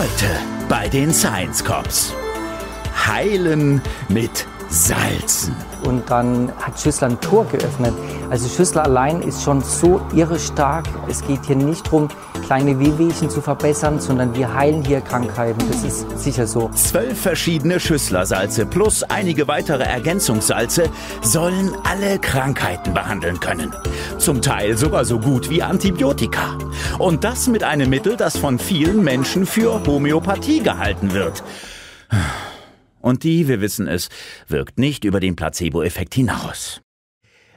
Heute bei den Science Cops. Heilen mit Salzen. Und dann hat Schüssler ein Tor geöffnet. Also Schüssler allein ist schon so irre stark. Es geht hier nicht darum, kleine Wehwehchen zu verbessern, sondern wir heilen hier Krankheiten. Das ist sicher so. Zwölf verschiedene Schüsslersalze plus einige weitere Ergänzungssalze sollen alle Krankheiten behandeln können. Zum Teil sogar so gut wie Antibiotika. Und das mit einem Mittel, das von vielen Menschen für Homöopathie gehalten wird. Und die, wir wissen es, wirkt nicht über den Placebo-Effekt hinaus.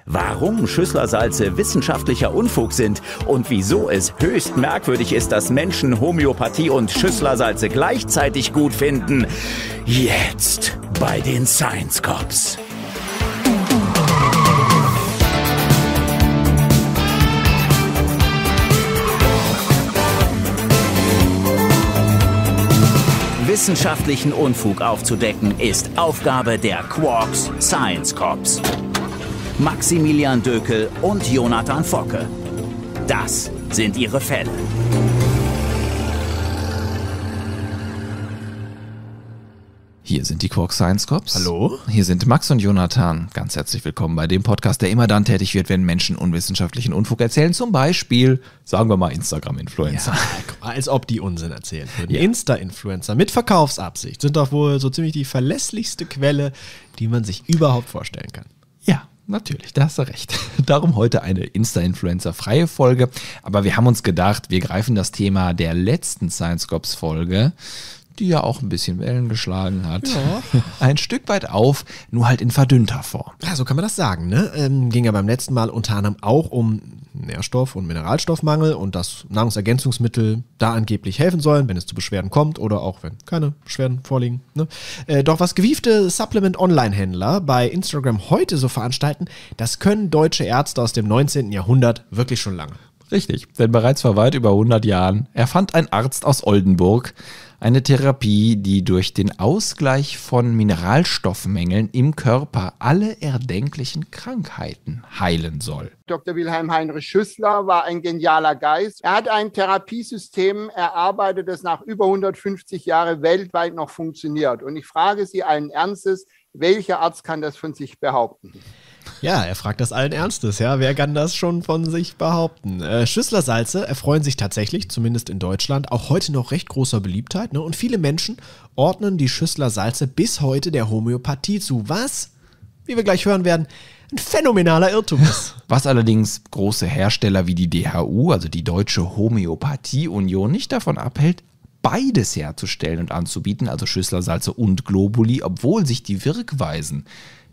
Warum Schüsslersalze wissenschaftlicher Unfug sind und wieso es höchst merkwürdig ist, dass Menschen Homöopathie und Schüsslersalze gleichzeitig gut finden, jetzt bei den Science Cops. Wissenschaftlichen Unfug aufzudecken ist Aufgabe der Quarks Science Corps. Maximilian Dökel und Jonathan Focke. Das sind ihre Fälle. Hier sind die Quark Science Cops. Hallo. Hier sind Max und Jonathan. Ganz herzlich willkommen bei dem Podcast, der immer dann tätig wird, wenn Menschen unwissenschaftlichen Unfug erzählen. Zum Beispiel, sagen wir mal, Instagram-Influencer. Ja, als ob die Unsinn erzählen würden. Ja. Insta-Influencer mit Verkaufsabsicht sind doch wohl so ziemlich die verlässlichste Quelle, die man sich überhaupt vorstellen kann. Ja, Natürlich, da hast du recht. Darum heute eine Insta-Influencer-freie Folge. Aber wir haben uns gedacht, wir greifen das Thema der letzten Science Cops-Folge die ja auch ein bisschen Wellen geschlagen hat, ja. ein Stück weit auf, nur halt in verdünnter Form. Ja, so kann man das sagen. Ne? Ähm, ging ja beim letzten Mal unter anderem auch um Nährstoff- und Mineralstoffmangel und dass Nahrungsergänzungsmittel da angeblich helfen sollen, wenn es zu Beschwerden kommt oder auch wenn keine Beschwerden vorliegen. Ne? Äh, doch was gewiefte Supplement-Online-Händler bei Instagram heute so veranstalten, das können deutsche Ärzte aus dem 19. Jahrhundert wirklich schon lange. Richtig, denn bereits vor weit über 100 Jahren erfand ein Arzt aus Oldenburg eine Therapie, die durch den Ausgleich von Mineralstoffmängeln im Körper alle erdenklichen Krankheiten heilen soll. Dr. Wilhelm Heinrich Schüssler war ein genialer Geist. Er hat ein Therapiesystem erarbeitet, das nach über 150 Jahren weltweit noch funktioniert. Und ich frage Sie allen Ernstes, welcher Arzt kann das von sich behaupten? Ja, er fragt das allen Ernstes, ja. Wer kann das schon von sich behaupten? Äh, Schüsslersalze erfreuen sich tatsächlich, zumindest in Deutschland, auch heute noch recht großer Beliebtheit. Ne? Und viele Menschen ordnen die Schüsslersalze bis heute der Homöopathie zu. Was? Wie wir gleich hören werden, ein phänomenaler Irrtum ist. Was allerdings große Hersteller wie die DHU, also die Deutsche Homöopathie Union, nicht davon abhält, beides herzustellen und anzubieten, also Schüsslersalze und Globuli, obwohl sich die Wirkweisen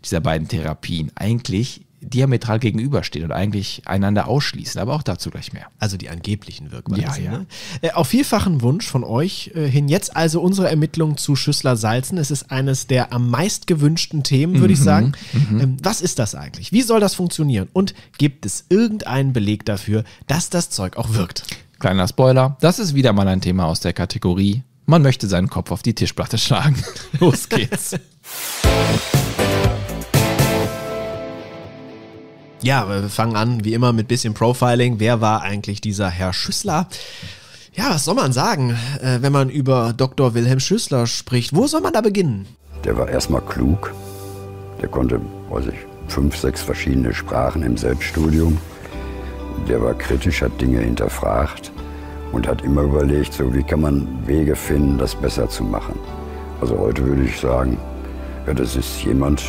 dieser beiden Therapien eigentlich diametral gegenüberstehen und eigentlich einander ausschließen, aber auch dazu gleich mehr. Also die angeblichen Wirkweisen. Ja, ja. Ne? Äh, auf vielfachen Wunsch von euch äh, hin jetzt also unsere Ermittlungen zu Schüssler Salzen. Es ist eines der am meist gewünschten Themen, würde mhm. ich sagen. Mhm. Ähm, was ist das eigentlich? Wie soll das funktionieren? Und gibt es irgendeinen Beleg dafür, dass das Zeug auch wirkt? Kleiner Spoiler, das ist wieder mal ein Thema aus der Kategorie man möchte seinen Kopf auf die Tischplatte schlagen. Los geht's. Ja, wir fangen an, wie immer, mit bisschen Profiling. Wer war eigentlich dieser Herr Schüssler? Ja, was soll man sagen, äh, wenn man über Dr. Wilhelm Schüssler spricht? Wo soll man da beginnen? Der war erstmal klug. Der konnte, weiß ich, fünf, sechs verschiedene Sprachen im Selbststudium der war kritisch, hat Dinge hinterfragt und hat immer überlegt, so wie kann man Wege finden, das besser zu machen. Also heute würde ich sagen, ja, das ist jemand,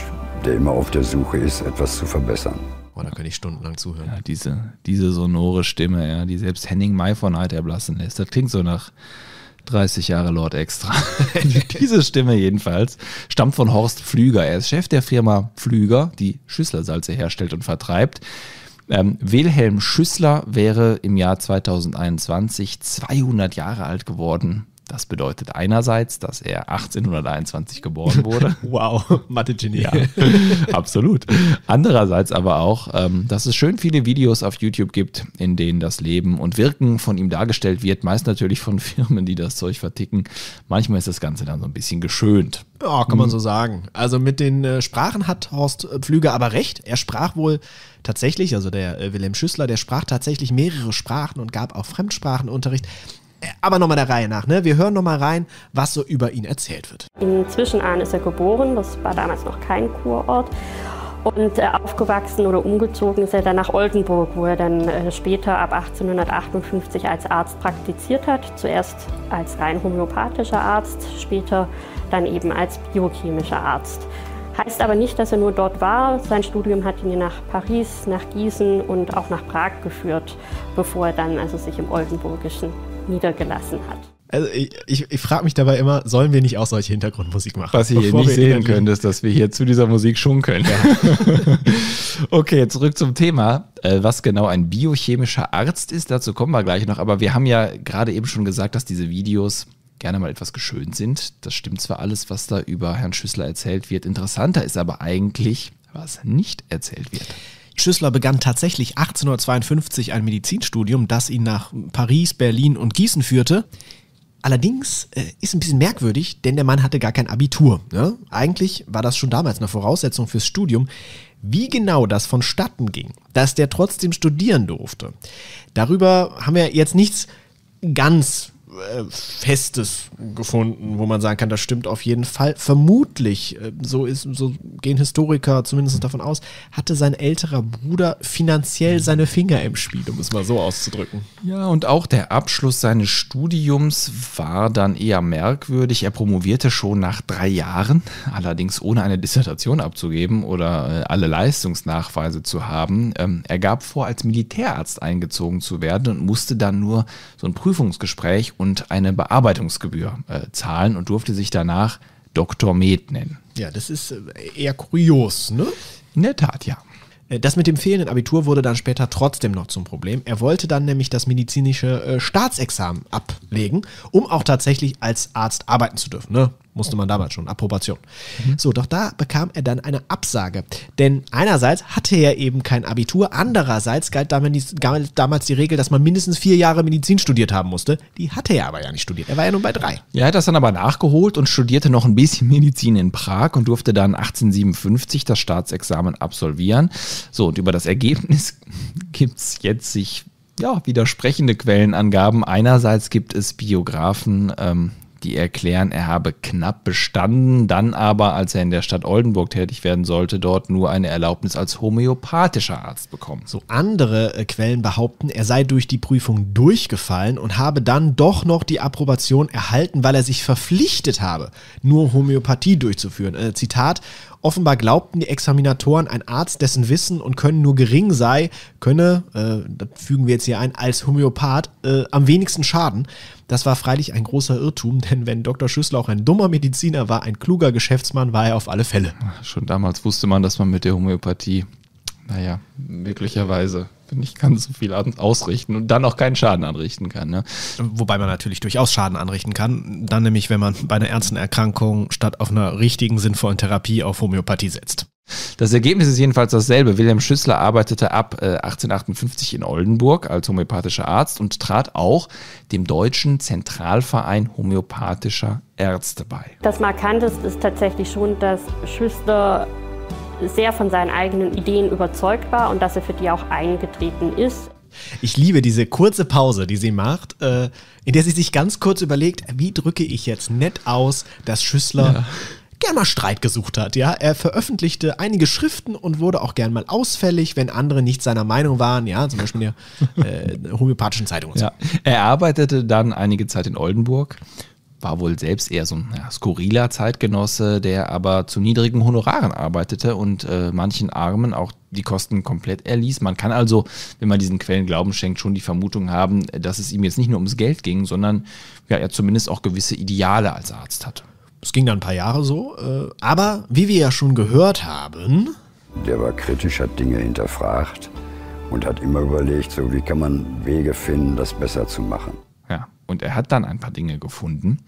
der immer auf der Suche ist, etwas zu verbessern. Boah, da könnte ich stundenlang zuhören. Ja, diese, diese sonore Stimme, ja, die selbst Henning May von Neid erblassen lässt. Das klingt so nach 30 Jahre Lord Extra. diese Stimme jedenfalls stammt von Horst Pflüger. Er ist Chef der Firma Pflüger, die Schüsslersalze herstellt und vertreibt. Ähm, Wilhelm Schüssler wäre im Jahr 2021 200 Jahre alt geworden. Das bedeutet einerseits, dass er 1821 geboren wurde. wow, Mathe-Genie. Ja, absolut. Andererseits aber auch, ähm, dass es schön viele Videos auf YouTube gibt, in denen das Leben und Wirken von ihm dargestellt wird. Meist natürlich von Firmen, die das Zeug verticken. Manchmal ist das Ganze dann so ein bisschen geschönt. Ja, kann man hm. so sagen. Also mit den äh, Sprachen hat Horst äh, Pflüger aber recht. Er sprach wohl tatsächlich, also der äh, Wilhelm Schüssler, der sprach tatsächlich mehrere Sprachen und gab auch Fremdsprachenunterricht aber nochmal der Reihe nach. Ne? Wir hören nochmal rein, was so über ihn erzählt wird. In Zwischenahn ist er geboren, das war damals noch kein Kurort. Und äh, aufgewachsen oder umgezogen ist er dann nach Oldenburg, wo er dann äh, später ab 1858 als Arzt praktiziert hat. Zuerst als rein homöopathischer Arzt, später dann eben als biochemischer Arzt. Heißt aber nicht, dass er nur dort war. Sein Studium hat ihn nach Paris, nach Gießen und auch nach Prag geführt, bevor er dann also sich im Oldenburgischen niedergelassen hat. Also ich, ich, ich frage mich dabei immer, sollen wir nicht auch solche Hintergrundmusik machen? Was ihr hier nicht sehen könnt, ist, dass wir hier zu dieser Musik schunkeln. Ja. okay, zurück zum Thema. Äh, was genau ein biochemischer Arzt ist, dazu kommen wir gleich noch. Aber wir haben ja gerade eben schon gesagt, dass diese Videos gerne mal etwas geschönt sind. Das stimmt zwar alles, was da über Herrn Schüssler erzählt wird. Interessanter ist aber eigentlich, was nicht erzählt wird. Schüssler begann tatsächlich 1852 ein Medizinstudium, das ihn nach Paris, Berlin und Gießen führte. Allerdings äh, ist ein bisschen merkwürdig, denn der Mann hatte gar kein Abitur. Ne? Eigentlich war das schon damals eine Voraussetzung fürs Studium. Wie genau das vonstatten ging, dass der trotzdem studieren durfte, darüber haben wir jetzt nichts ganz äh, Festes gefunden, wo man sagen kann, das stimmt auf jeden Fall. Vermutlich, äh, so, ist, so gehen Historiker zumindest davon aus, hatte sein älterer Bruder finanziell seine Finger im Spiel, um es mal so auszudrücken. Ja, und auch der Abschluss seines Studiums war dann eher merkwürdig. Er promovierte schon nach drei Jahren, allerdings ohne eine Dissertation abzugeben oder äh, alle Leistungsnachweise zu haben. Ähm, er gab vor, als Militärarzt eingezogen zu werden und musste dann nur so ein Prüfungsgespräch und eine Bearbeitungsgebühr äh, zahlen und durfte sich danach Dr. Med nennen. Ja, das ist äh, eher kurios, ne? In der Tat, ja. Äh, das mit dem fehlenden Abitur wurde dann später trotzdem noch zum Problem. Er wollte dann nämlich das medizinische äh, Staatsexamen ablegen, um auch tatsächlich als Arzt arbeiten zu dürfen. Ne? Musste man damals schon, Approbation. Mhm. So, doch da bekam er dann eine Absage. Denn einerseits hatte er eben kein Abitur, andererseits galt damals die Regel, dass man mindestens vier Jahre Medizin studiert haben musste. Die hatte er aber ja nicht studiert, er war ja nur bei drei. Ja, Er hat das dann aber nachgeholt und studierte noch ein bisschen Medizin in Prag und durfte dann 1857 das Staatsexamen absolvieren. So, und über das Ergebnis gibt es jetzt sich ja, widersprechende Quellenangaben. Einerseits gibt es Biografen, ähm, die erklären, er habe knapp bestanden, dann aber, als er in der Stadt Oldenburg tätig werden sollte, dort nur eine Erlaubnis als homöopathischer Arzt bekommen. So andere äh, Quellen behaupten, er sei durch die Prüfung durchgefallen und habe dann doch noch die Approbation erhalten, weil er sich verpflichtet habe, nur Homöopathie durchzuführen. Äh, Zitat, Offenbar glaubten die Examinatoren, ein Arzt, dessen Wissen und Können nur gering sei, könne, äh, das fügen wir jetzt hier ein, als Homöopath äh, am wenigsten schaden. Das war freilich ein großer Irrtum, denn wenn Dr. Schüssel auch ein dummer Mediziner war, ein kluger Geschäftsmann war er auf alle Fälle. Schon damals wusste man, dass man mit der Homöopathie, naja, möglicherweise nicht ganz so viel ausrichten und dann auch keinen Schaden anrichten kann. Ne? Wobei man natürlich durchaus Schaden anrichten kann. Dann nämlich, wenn man bei einer ernsten Erkrankung statt auf einer richtigen, sinnvollen Therapie auf Homöopathie setzt. Das Ergebnis ist jedenfalls dasselbe. Wilhelm Schüssler arbeitete ab 1858 äh, in Oldenburg als homöopathischer Arzt und trat auch dem Deutschen Zentralverein homöopathischer Ärzte bei. Das Markanteste ist tatsächlich schon, dass Schüssler sehr von seinen eigenen Ideen überzeugt war und dass er für die auch eingetreten ist. Ich liebe diese kurze Pause, die sie macht, äh, in der sie sich ganz kurz überlegt, wie drücke ich jetzt nett aus, dass Schüssler ja. gern mal Streit gesucht hat. Ja, er veröffentlichte einige Schriften und wurde auch gern mal ausfällig, wenn andere nicht seiner Meinung waren. Ja, zum Beispiel in der äh, homöopathischen Zeitung. Und so. ja. Er arbeitete dann einige Zeit in Oldenburg war wohl selbst eher so ein ja, skurriler Zeitgenosse, der aber zu niedrigen Honoraren arbeitete und äh, manchen Armen auch die Kosten komplett erließ. Man kann also, wenn man diesen Quellen Glauben schenkt, schon die Vermutung haben, dass es ihm jetzt nicht nur ums Geld ging, sondern ja, er zumindest auch gewisse Ideale als Arzt hatte. Es ging dann ein paar Jahre so, äh, aber wie wir ja schon gehört haben. Der war kritisch, hat Dinge hinterfragt und hat immer überlegt, so wie kann man Wege finden, das besser zu machen. Und er hat dann ein paar Dinge gefunden.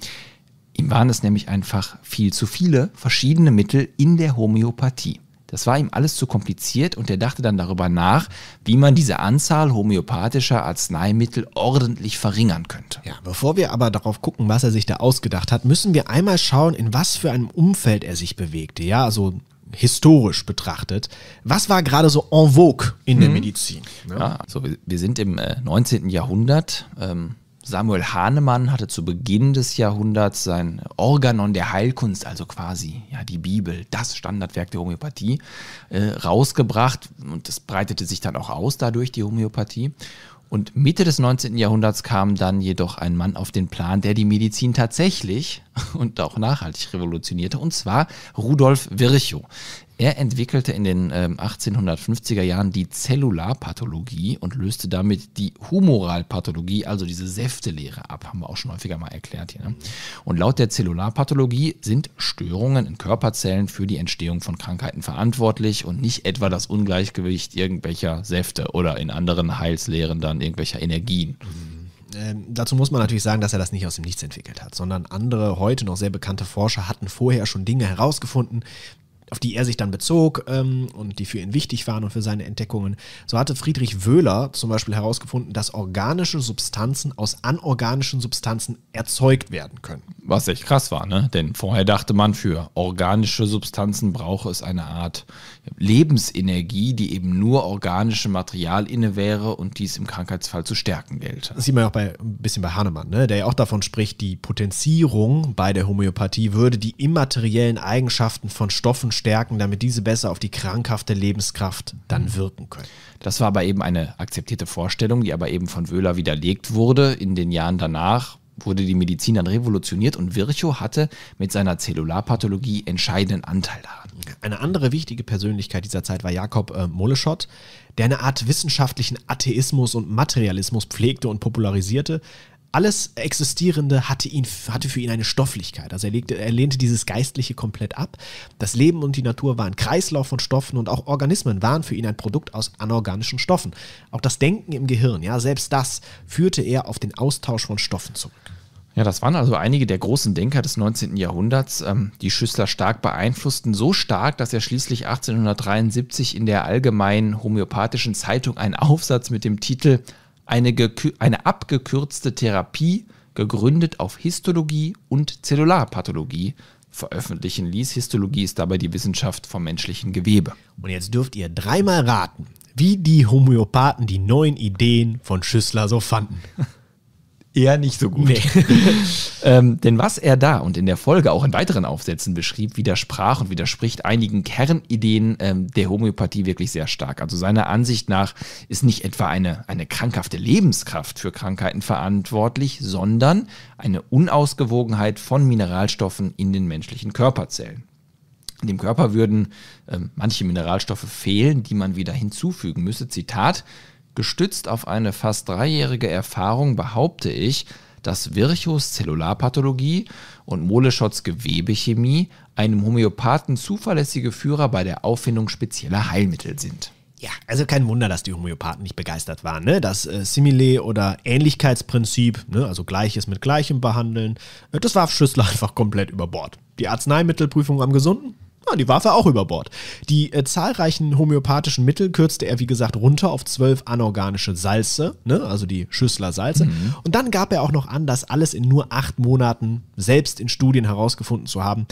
Ihm waren es nämlich einfach viel zu viele verschiedene Mittel in der Homöopathie. Das war ihm alles zu kompliziert und er dachte dann darüber nach, wie man diese Anzahl homöopathischer Arzneimittel ordentlich verringern könnte. Ja, bevor wir aber darauf gucken, was er sich da ausgedacht hat, müssen wir einmal schauen, in was für einem Umfeld er sich bewegte. Ja, also historisch betrachtet. Was war gerade so en vogue in mhm. der Medizin? Ne? Ja, also wir sind im 19. Äh, Jahrhundert. Ähm, Samuel Hahnemann hatte zu Beginn des Jahrhunderts sein Organon der Heilkunst, also quasi ja, die Bibel, das Standardwerk der Homöopathie, äh, rausgebracht und das breitete sich dann auch aus dadurch, die Homöopathie. Und Mitte des 19. Jahrhunderts kam dann jedoch ein Mann auf den Plan, der die Medizin tatsächlich und auch nachhaltig revolutionierte, und zwar Rudolf Virchow. Er entwickelte in den 1850er ähm, Jahren die Zellularpathologie und löste damit die Humoralpathologie, also diese Säftelehre, ab. Haben wir auch schon häufiger mal erklärt hier. Ne? Und laut der Zellularpathologie sind Störungen in Körperzellen für die Entstehung von Krankheiten verantwortlich und nicht etwa das Ungleichgewicht irgendwelcher Säfte oder in anderen Heilslehren dann irgendwelcher Energien. Mhm. Ähm, dazu muss man natürlich sagen, dass er das nicht aus dem Nichts entwickelt hat, sondern andere heute noch sehr bekannte Forscher hatten vorher schon Dinge herausgefunden, auf die er sich dann bezog ähm, und die für ihn wichtig waren und für seine Entdeckungen. So hatte Friedrich Wöhler zum Beispiel herausgefunden, dass organische Substanzen aus anorganischen Substanzen erzeugt werden können. Was echt krass war, ne? Denn vorher dachte man, für organische Substanzen brauche es eine Art Lebensenergie, die eben nur organischem Material inne wäre und dies im Krankheitsfall zu stärken gilt. Das sieht man ja auch bei, ein bisschen bei Hahnemann, ne? der ja auch davon spricht, die Potenzierung bei der Homöopathie würde die immateriellen Eigenschaften von Stoffen stärken, damit diese besser auf die krankhafte Lebenskraft dann wirken können. Das war aber eben eine akzeptierte Vorstellung, die aber eben von Wöhler widerlegt wurde in den Jahren danach wurde die Medizin dann revolutioniert und Virchow hatte mit seiner Zellularpathologie entscheidenden Anteil daran. Eine andere wichtige Persönlichkeit dieser Zeit war Jakob äh, Moleschott, der eine Art wissenschaftlichen Atheismus und Materialismus pflegte und popularisierte. Alles Existierende hatte, ihn, hatte für ihn eine Stofflichkeit. Also er, legte, er lehnte dieses Geistliche komplett ab. Das Leben und die Natur waren Kreislauf von Stoffen und auch Organismen waren für ihn ein Produkt aus anorganischen Stoffen. Auch das Denken im Gehirn, ja, selbst das führte er auf den Austausch von Stoffen zurück. Ja, das waren also einige der großen Denker des 19. Jahrhunderts, ähm, die Schüssler stark beeinflussten, so stark, dass er schließlich 1873 in der Allgemeinen Homöopathischen Zeitung einen Aufsatz mit dem Titel eine, eine abgekürzte Therapie gegründet auf Histologie und Zellularpathologie veröffentlichen ließ. Histologie ist dabei die Wissenschaft vom menschlichen Gewebe. Und jetzt dürft ihr dreimal raten, wie die Homöopathen die neuen Ideen von Schüssler so fanden. eher nicht so gut. Nee. ähm, denn was er da und in der Folge auch in weiteren Aufsätzen beschrieb, widersprach und widerspricht einigen Kernideen ähm, der Homöopathie wirklich sehr stark. Also seiner Ansicht nach ist nicht etwa eine, eine krankhafte Lebenskraft für Krankheiten verantwortlich, sondern eine Unausgewogenheit von Mineralstoffen in den menschlichen Körperzellen. In dem Körper würden ähm, manche Mineralstoffe fehlen, die man wieder hinzufügen müsse. Zitat, Gestützt auf eine fast dreijährige Erfahrung behaupte ich, dass Virchows Zellularpathologie und Moleschotts Gewebechemie einem Homöopathen zuverlässige Führer bei der Auffindung spezieller Heilmittel sind. Ja, also kein Wunder, dass die Homöopathen nicht begeistert waren. Ne? Das äh, Simile- oder Ähnlichkeitsprinzip, ne? also Gleiches mit Gleichem behandeln, äh, das warf Schüssler einfach komplett über Bord. Die Arzneimittelprüfung am Gesunden, ja, die warf er auch über Bord. Die äh, zahlreichen homöopathischen Mittel kürzte er, wie gesagt, runter auf zwölf anorganische Salze, ne? also die Schüssler Salze. Mhm. Und dann gab er auch noch an, das alles in nur acht Monaten selbst in Studien herausgefunden zu haben,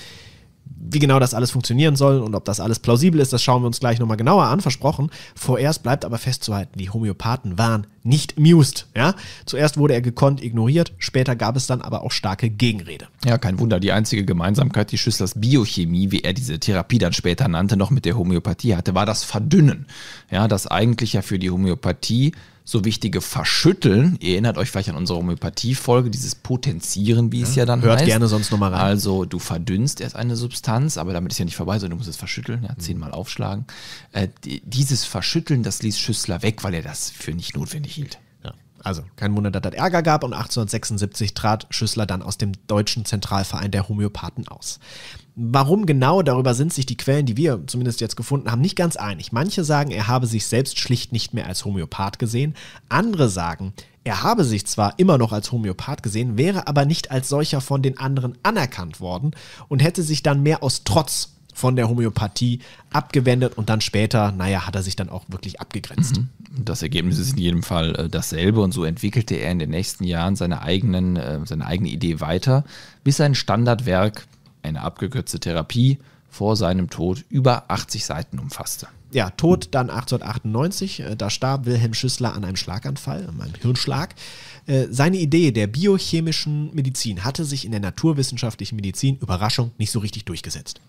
wie genau das alles funktionieren soll und ob das alles plausibel ist, das schauen wir uns gleich nochmal genauer an, versprochen. Vorerst bleibt aber festzuhalten, die Homöopathen waren nicht amused. Ja? Zuerst wurde er gekonnt ignoriert, später gab es dann aber auch starke Gegenrede. Ja, kein Wunder. Die einzige Gemeinsamkeit, die Schüsslers Biochemie, wie er diese Therapie dann später nannte, noch mit der Homöopathie hatte, war das Verdünnen. Ja, das eigentlich ja für die Homöopathie so wichtige Verschütteln. Ihr erinnert euch vielleicht an unsere Homöopathie-Folge, dieses Potenzieren, wie ja, es ja dann Hört heißt. Hört gerne sonst nochmal rein. Also du verdünnst erst eine Substanz, aber damit ist ja nicht vorbei, sondern du musst es verschütteln, ja, zehnmal aufschlagen. Äh, dieses Verschütteln, das ließ Schüssler weg, weil er das für nicht notwendig hielt. Also kein Wunder, dass das Ärger gab und 1876 trat Schüssler dann aus dem Deutschen Zentralverein der Homöopathen aus. Warum genau, darüber sind sich die Quellen, die wir zumindest jetzt gefunden haben, nicht ganz einig. Manche sagen, er habe sich selbst schlicht nicht mehr als Homöopath gesehen. Andere sagen, er habe sich zwar immer noch als Homöopath gesehen, wäre aber nicht als solcher von den anderen anerkannt worden und hätte sich dann mehr aus Trotz von der Homöopathie abgewendet und dann später, naja, hat er sich dann auch wirklich abgegrenzt. Mhm. Das Ergebnis ist in jedem Fall äh, dasselbe und so entwickelte er in den nächsten Jahren seine, eigenen, äh, seine eigene Idee weiter, bis sein Standardwerk eine abgekürzte Therapie vor seinem Tod, über 80 Seiten umfasste. Ja, Tod dann 1898. Äh, da starb Wilhelm Schüssler an einem Schlaganfall, an einem Hirnschlag. Äh, seine Idee der biochemischen Medizin hatte sich in der naturwissenschaftlichen Medizin, Überraschung, nicht so richtig durchgesetzt.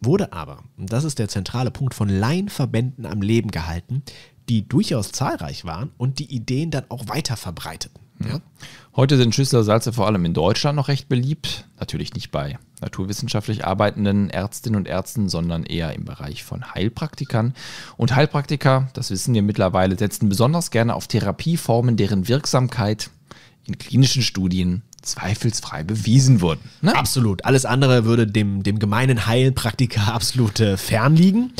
Wurde aber, und das ist der zentrale Punkt, von Laienverbänden am Leben gehalten, die durchaus zahlreich waren und die Ideen dann auch weiter verbreiteten. Ja. Heute sind Schüsselersalze vor allem in Deutschland noch recht beliebt. Natürlich nicht bei naturwissenschaftlich arbeitenden Ärztinnen und Ärzten, sondern eher im Bereich von Heilpraktikern. Und Heilpraktiker, das wissen wir mittlerweile, setzen besonders gerne auf Therapieformen, deren Wirksamkeit in klinischen Studien zweifelsfrei bewiesen wurden. Ne? Absolut. Alles andere würde dem, dem gemeinen Heilpraktiker absolut äh, fernliegen.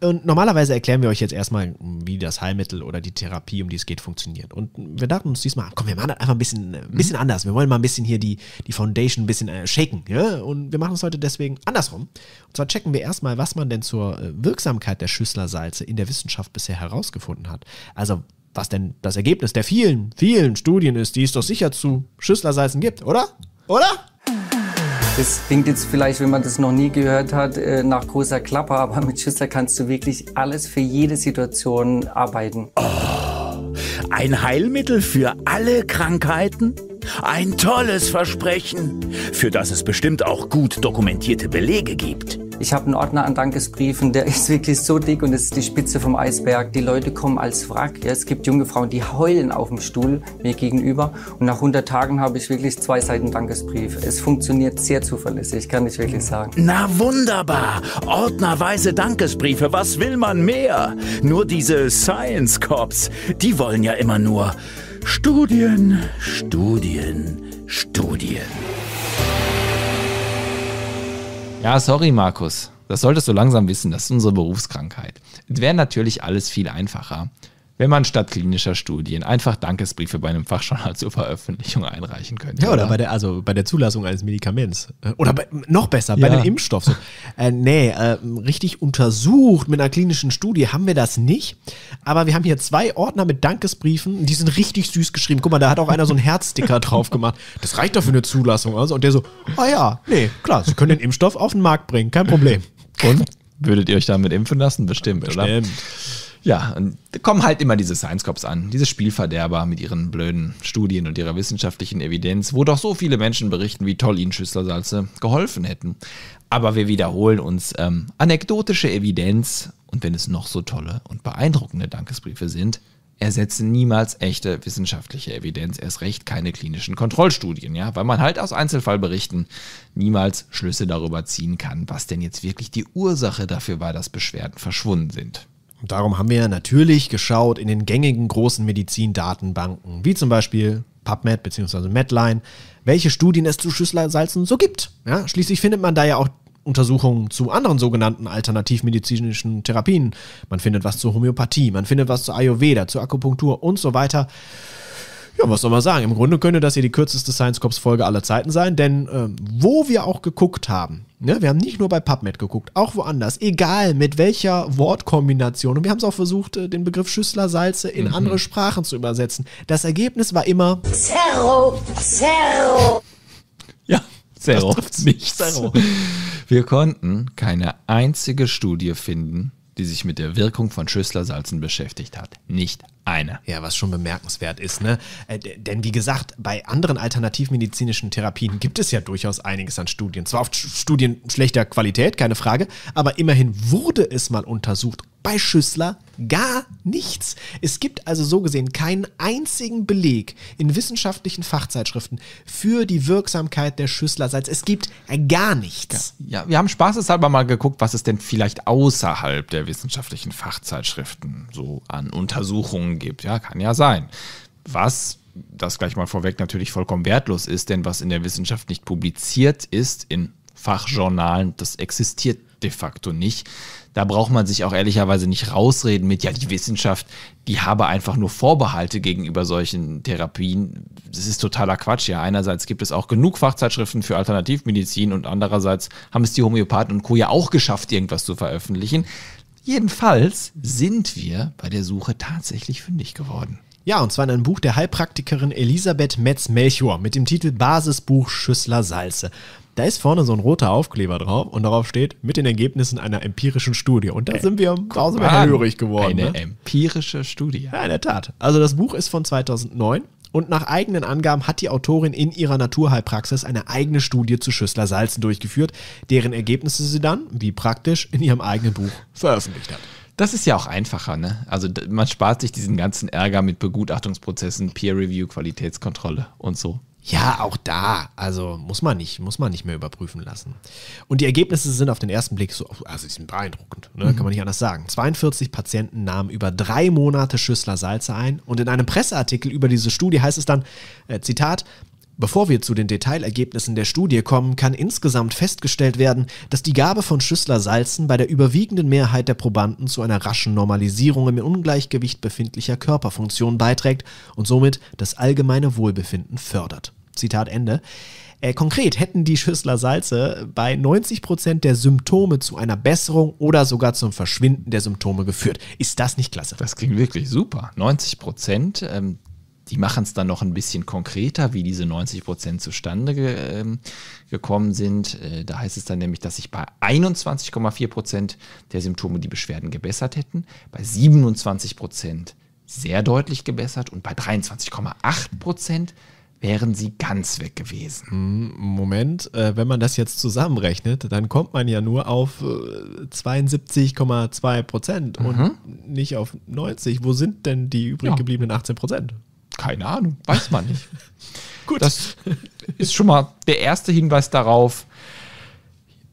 Und normalerweise erklären wir euch jetzt erstmal, wie das Heilmittel oder die Therapie, um die es geht, funktioniert. Und wir dachten uns diesmal, komm, wir machen das einfach ein bisschen, äh, ein bisschen mhm. anders. Wir wollen mal ein bisschen hier die, die Foundation ein bisschen äh, shaken. Ja? Und wir machen es heute deswegen andersrum. Und zwar checken wir erstmal, was man denn zur äh, Wirksamkeit der Schüsslersalze in der Wissenschaft bisher herausgefunden hat. Also, was denn das Ergebnis der vielen, vielen Studien ist, die es doch sicher zu Schüsslersalzen gibt, oder? Oder? Das klingt jetzt vielleicht, wenn man das noch nie gehört hat, äh, nach großer Klappe, aber mit Schüssler kannst du wirklich alles für jede Situation arbeiten. Oh, ein Heilmittel für alle Krankheiten? Ein tolles Versprechen, für das es bestimmt auch gut dokumentierte Belege gibt. Ich habe einen Ordner an Dankesbriefen, der ist wirklich so dick und es ist die Spitze vom Eisberg. Die Leute kommen als Wrack. Ja, es gibt junge Frauen, die heulen auf dem Stuhl mir gegenüber. Und nach 100 Tagen habe ich wirklich zwei Seiten Dankesbrief. Es funktioniert sehr zuverlässig, kann ich wirklich sagen. Na wunderbar! Ordnerweise Dankesbriefe, was will man mehr? Nur diese Science Cops, die wollen ja immer nur Studien, Studien, Studien. Ja, sorry, Markus. Das solltest du langsam wissen. Das ist unsere Berufskrankheit. Es wäre natürlich alles viel einfacher, wenn man statt klinischer Studien einfach Dankesbriefe bei einem Fachjournal zur Veröffentlichung einreichen könnte. Ja, oder, oder? Bei, der, also bei der Zulassung eines Medikaments. Oder bei, noch besser, ja. bei einem Impfstoff. So. äh, nee, äh, richtig untersucht mit einer klinischen Studie haben wir das nicht. Aber wir haben hier zwei Ordner mit Dankesbriefen, die sind richtig süß geschrieben. Guck mal, da hat auch einer so einen Herzsticker drauf gemacht. Das reicht doch für eine Zulassung. Also. Und der so, ah oh ja, nee, klar, Sie können den Impfstoff auf den Markt bringen, kein Problem. Und? Würdet ihr euch damit impfen lassen? Bestimmt, Bestimmt. oder? Ja, und da kommen halt immer diese Science Cops an, diese Spielverderber mit ihren blöden Studien und ihrer wissenschaftlichen Evidenz, wo doch so viele Menschen berichten, wie toll ihnen Schüsslersalze geholfen hätten. Aber wir wiederholen uns ähm, anekdotische Evidenz und wenn es noch so tolle und beeindruckende Dankesbriefe sind, ersetzen niemals echte wissenschaftliche Evidenz, erst recht keine klinischen Kontrollstudien, ja, weil man halt aus Einzelfallberichten niemals Schlüsse darüber ziehen kann, was denn jetzt wirklich die Ursache dafür war, dass Beschwerden verschwunden sind. Und darum haben wir natürlich geschaut in den gängigen großen Medizindatenbanken, wie zum Beispiel PubMed bzw. Medline, welche Studien es zu Schüsselersalzen so gibt. Ja, schließlich findet man da ja auch Untersuchungen zu anderen sogenannten alternativmedizinischen Therapien. Man findet was zur Homöopathie, man findet was zu Ayurveda, zur Akupunktur und so weiter. Ja, was soll man sagen? Im Grunde könnte das hier die kürzeste Science Cops Folge aller Zeiten sein, denn äh, wo wir auch geguckt haben, ne, wir haben nicht nur bei PubMed geguckt, auch woanders, egal mit welcher Wortkombination. Und wir haben es auch versucht, äh, den Begriff Schüsslersalze in mhm. andere Sprachen zu übersetzen. Das Ergebnis war immer Zero! Zero! Ja, Zero. Das Nicht Zerro. Wir konnten keine einzige Studie finden, die sich mit der Wirkung von Schüsslersalzen beschäftigt hat. Nicht eine. Ja, was schon bemerkenswert ist, ne? Äh, denn wie gesagt, bei anderen alternativmedizinischen Therapien gibt es ja durchaus einiges an Studien. Zwar oft Studien schlechter Qualität, keine Frage, aber immerhin wurde es mal untersucht bei Schüssler Gar nichts. Es gibt also so gesehen keinen einzigen Beleg in wissenschaftlichen Fachzeitschriften für die Wirksamkeit der Schüsslersalz. Es gibt gar nichts. Ja, ja wir haben spaßeshalber mal geguckt, was es denn vielleicht außerhalb der wissenschaftlichen Fachzeitschriften so an Untersuchungen gibt. Ja, kann ja sein. Was das gleich mal vorweg natürlich vollkommen wertlos ist, denn was in der Wissenschaft nicht publiziert ist in Fachjournalen, das existiert de facto nicht. Da braucht man sich auch ehrlicherweise nicht rausreden mit, ja, die Wissenschaft, die habe einfach nur Vorbehalte gegenüber solchen Therapien. Das ist totaler Quatsch. Ja, einerseits gibt es auch genug Fachzeitschriften für Alternativmedizin und andererseits haben es die Homöopathen und Co. ja auch geschafft, irgendwas zu veröffentlichen. Jedenfalls sind wir bei der Suche tatsächlich fündig geworden. Ja, und zwar in einem Buch der Heilpraktikerin Elisabeth Metz-Melchior mit dem Titel Basisbuch Schüssler Salze. Da ist vorne so ein roter Aufkleber drauf und darauf steht mit den Ergebnissen einer empirischen Studie. Und da äh, sind wir, da sind wir geworden. Eine ne? empirische Studie. Ja, in der Tat. Also das Buch ist von 2009 und nach eigenen Angaben hat die Autorin in ihrer Naturheilpraxis eine eigene Studie zu Schüssler-Salzen durchgeführt, deren Ergebnisse sie dann, wie praktisch, in ihrem eigenen Buch veröffentlicht hat. Das ist ja auch einfacher, ne? Also man spart sich diesen ganzen Ärger mit Begutachtungsprozessen, Peer-Review, Qualitätskontrolle und so. Ja, auch da. Also muss man nicht, muss man nicht mehr überprüfen lassen. Und die Ergebnisse sind auf den ersten Blick so, also sie sind beeindruckend, ne? mhm. kann man nicht anders sagen. 42 Patienten nahmen über drei Monate Schüssler Salze ein und in einem Presseartikel über diese Studie heißt es dann, äh, Zitat, Bevor wir zu den Detailergebnissen der Studie kommen, kann insgesamt festgestellt werden, dass die Gabe von Schüssler-Salzen bei der überwiegenden Mehrheit der Probanden zu einer raschen Normalisierung im Ungleichgewicht befindlicher Körperfunktion beiträgt und somit das allgemeine Wohlbefinden fördert. Zitat Ende. Äh, konkret hätten die Schüssler Salze bei 90% Prozent der Symptome zu einer Besserung oder sogar zum Verschwinden der Symptome geführt. Ist das nicht klasse? Das klingt wirklich super. 90 Prozent, ähm, die machen es dann noch ein bisschen konkreter, wie diese 90 Prozent zustande ge, ähm, gekommen sind. Äh, da heißt es dann nämlich, dass sich bei 21,4 Prozent der Symptome die Beschwerden gebessert hätten, bei 27 Prozent sehr deutlich gebessert und bei 23,8 Prozent wären sie ganz weg gewesen. Hm, Moment, äh, wenn man das jetzt zusammenrechnet, dann kommt man ja nur auf 72,2 äh, Prozent mhm. und nicht auf 90. Wo sind denn die übrig ja. gebliebenen 18 Prozent? Keine Ahnung, weiß man nicht. Gut. Das ist schon mal der erste Hinweis darauf,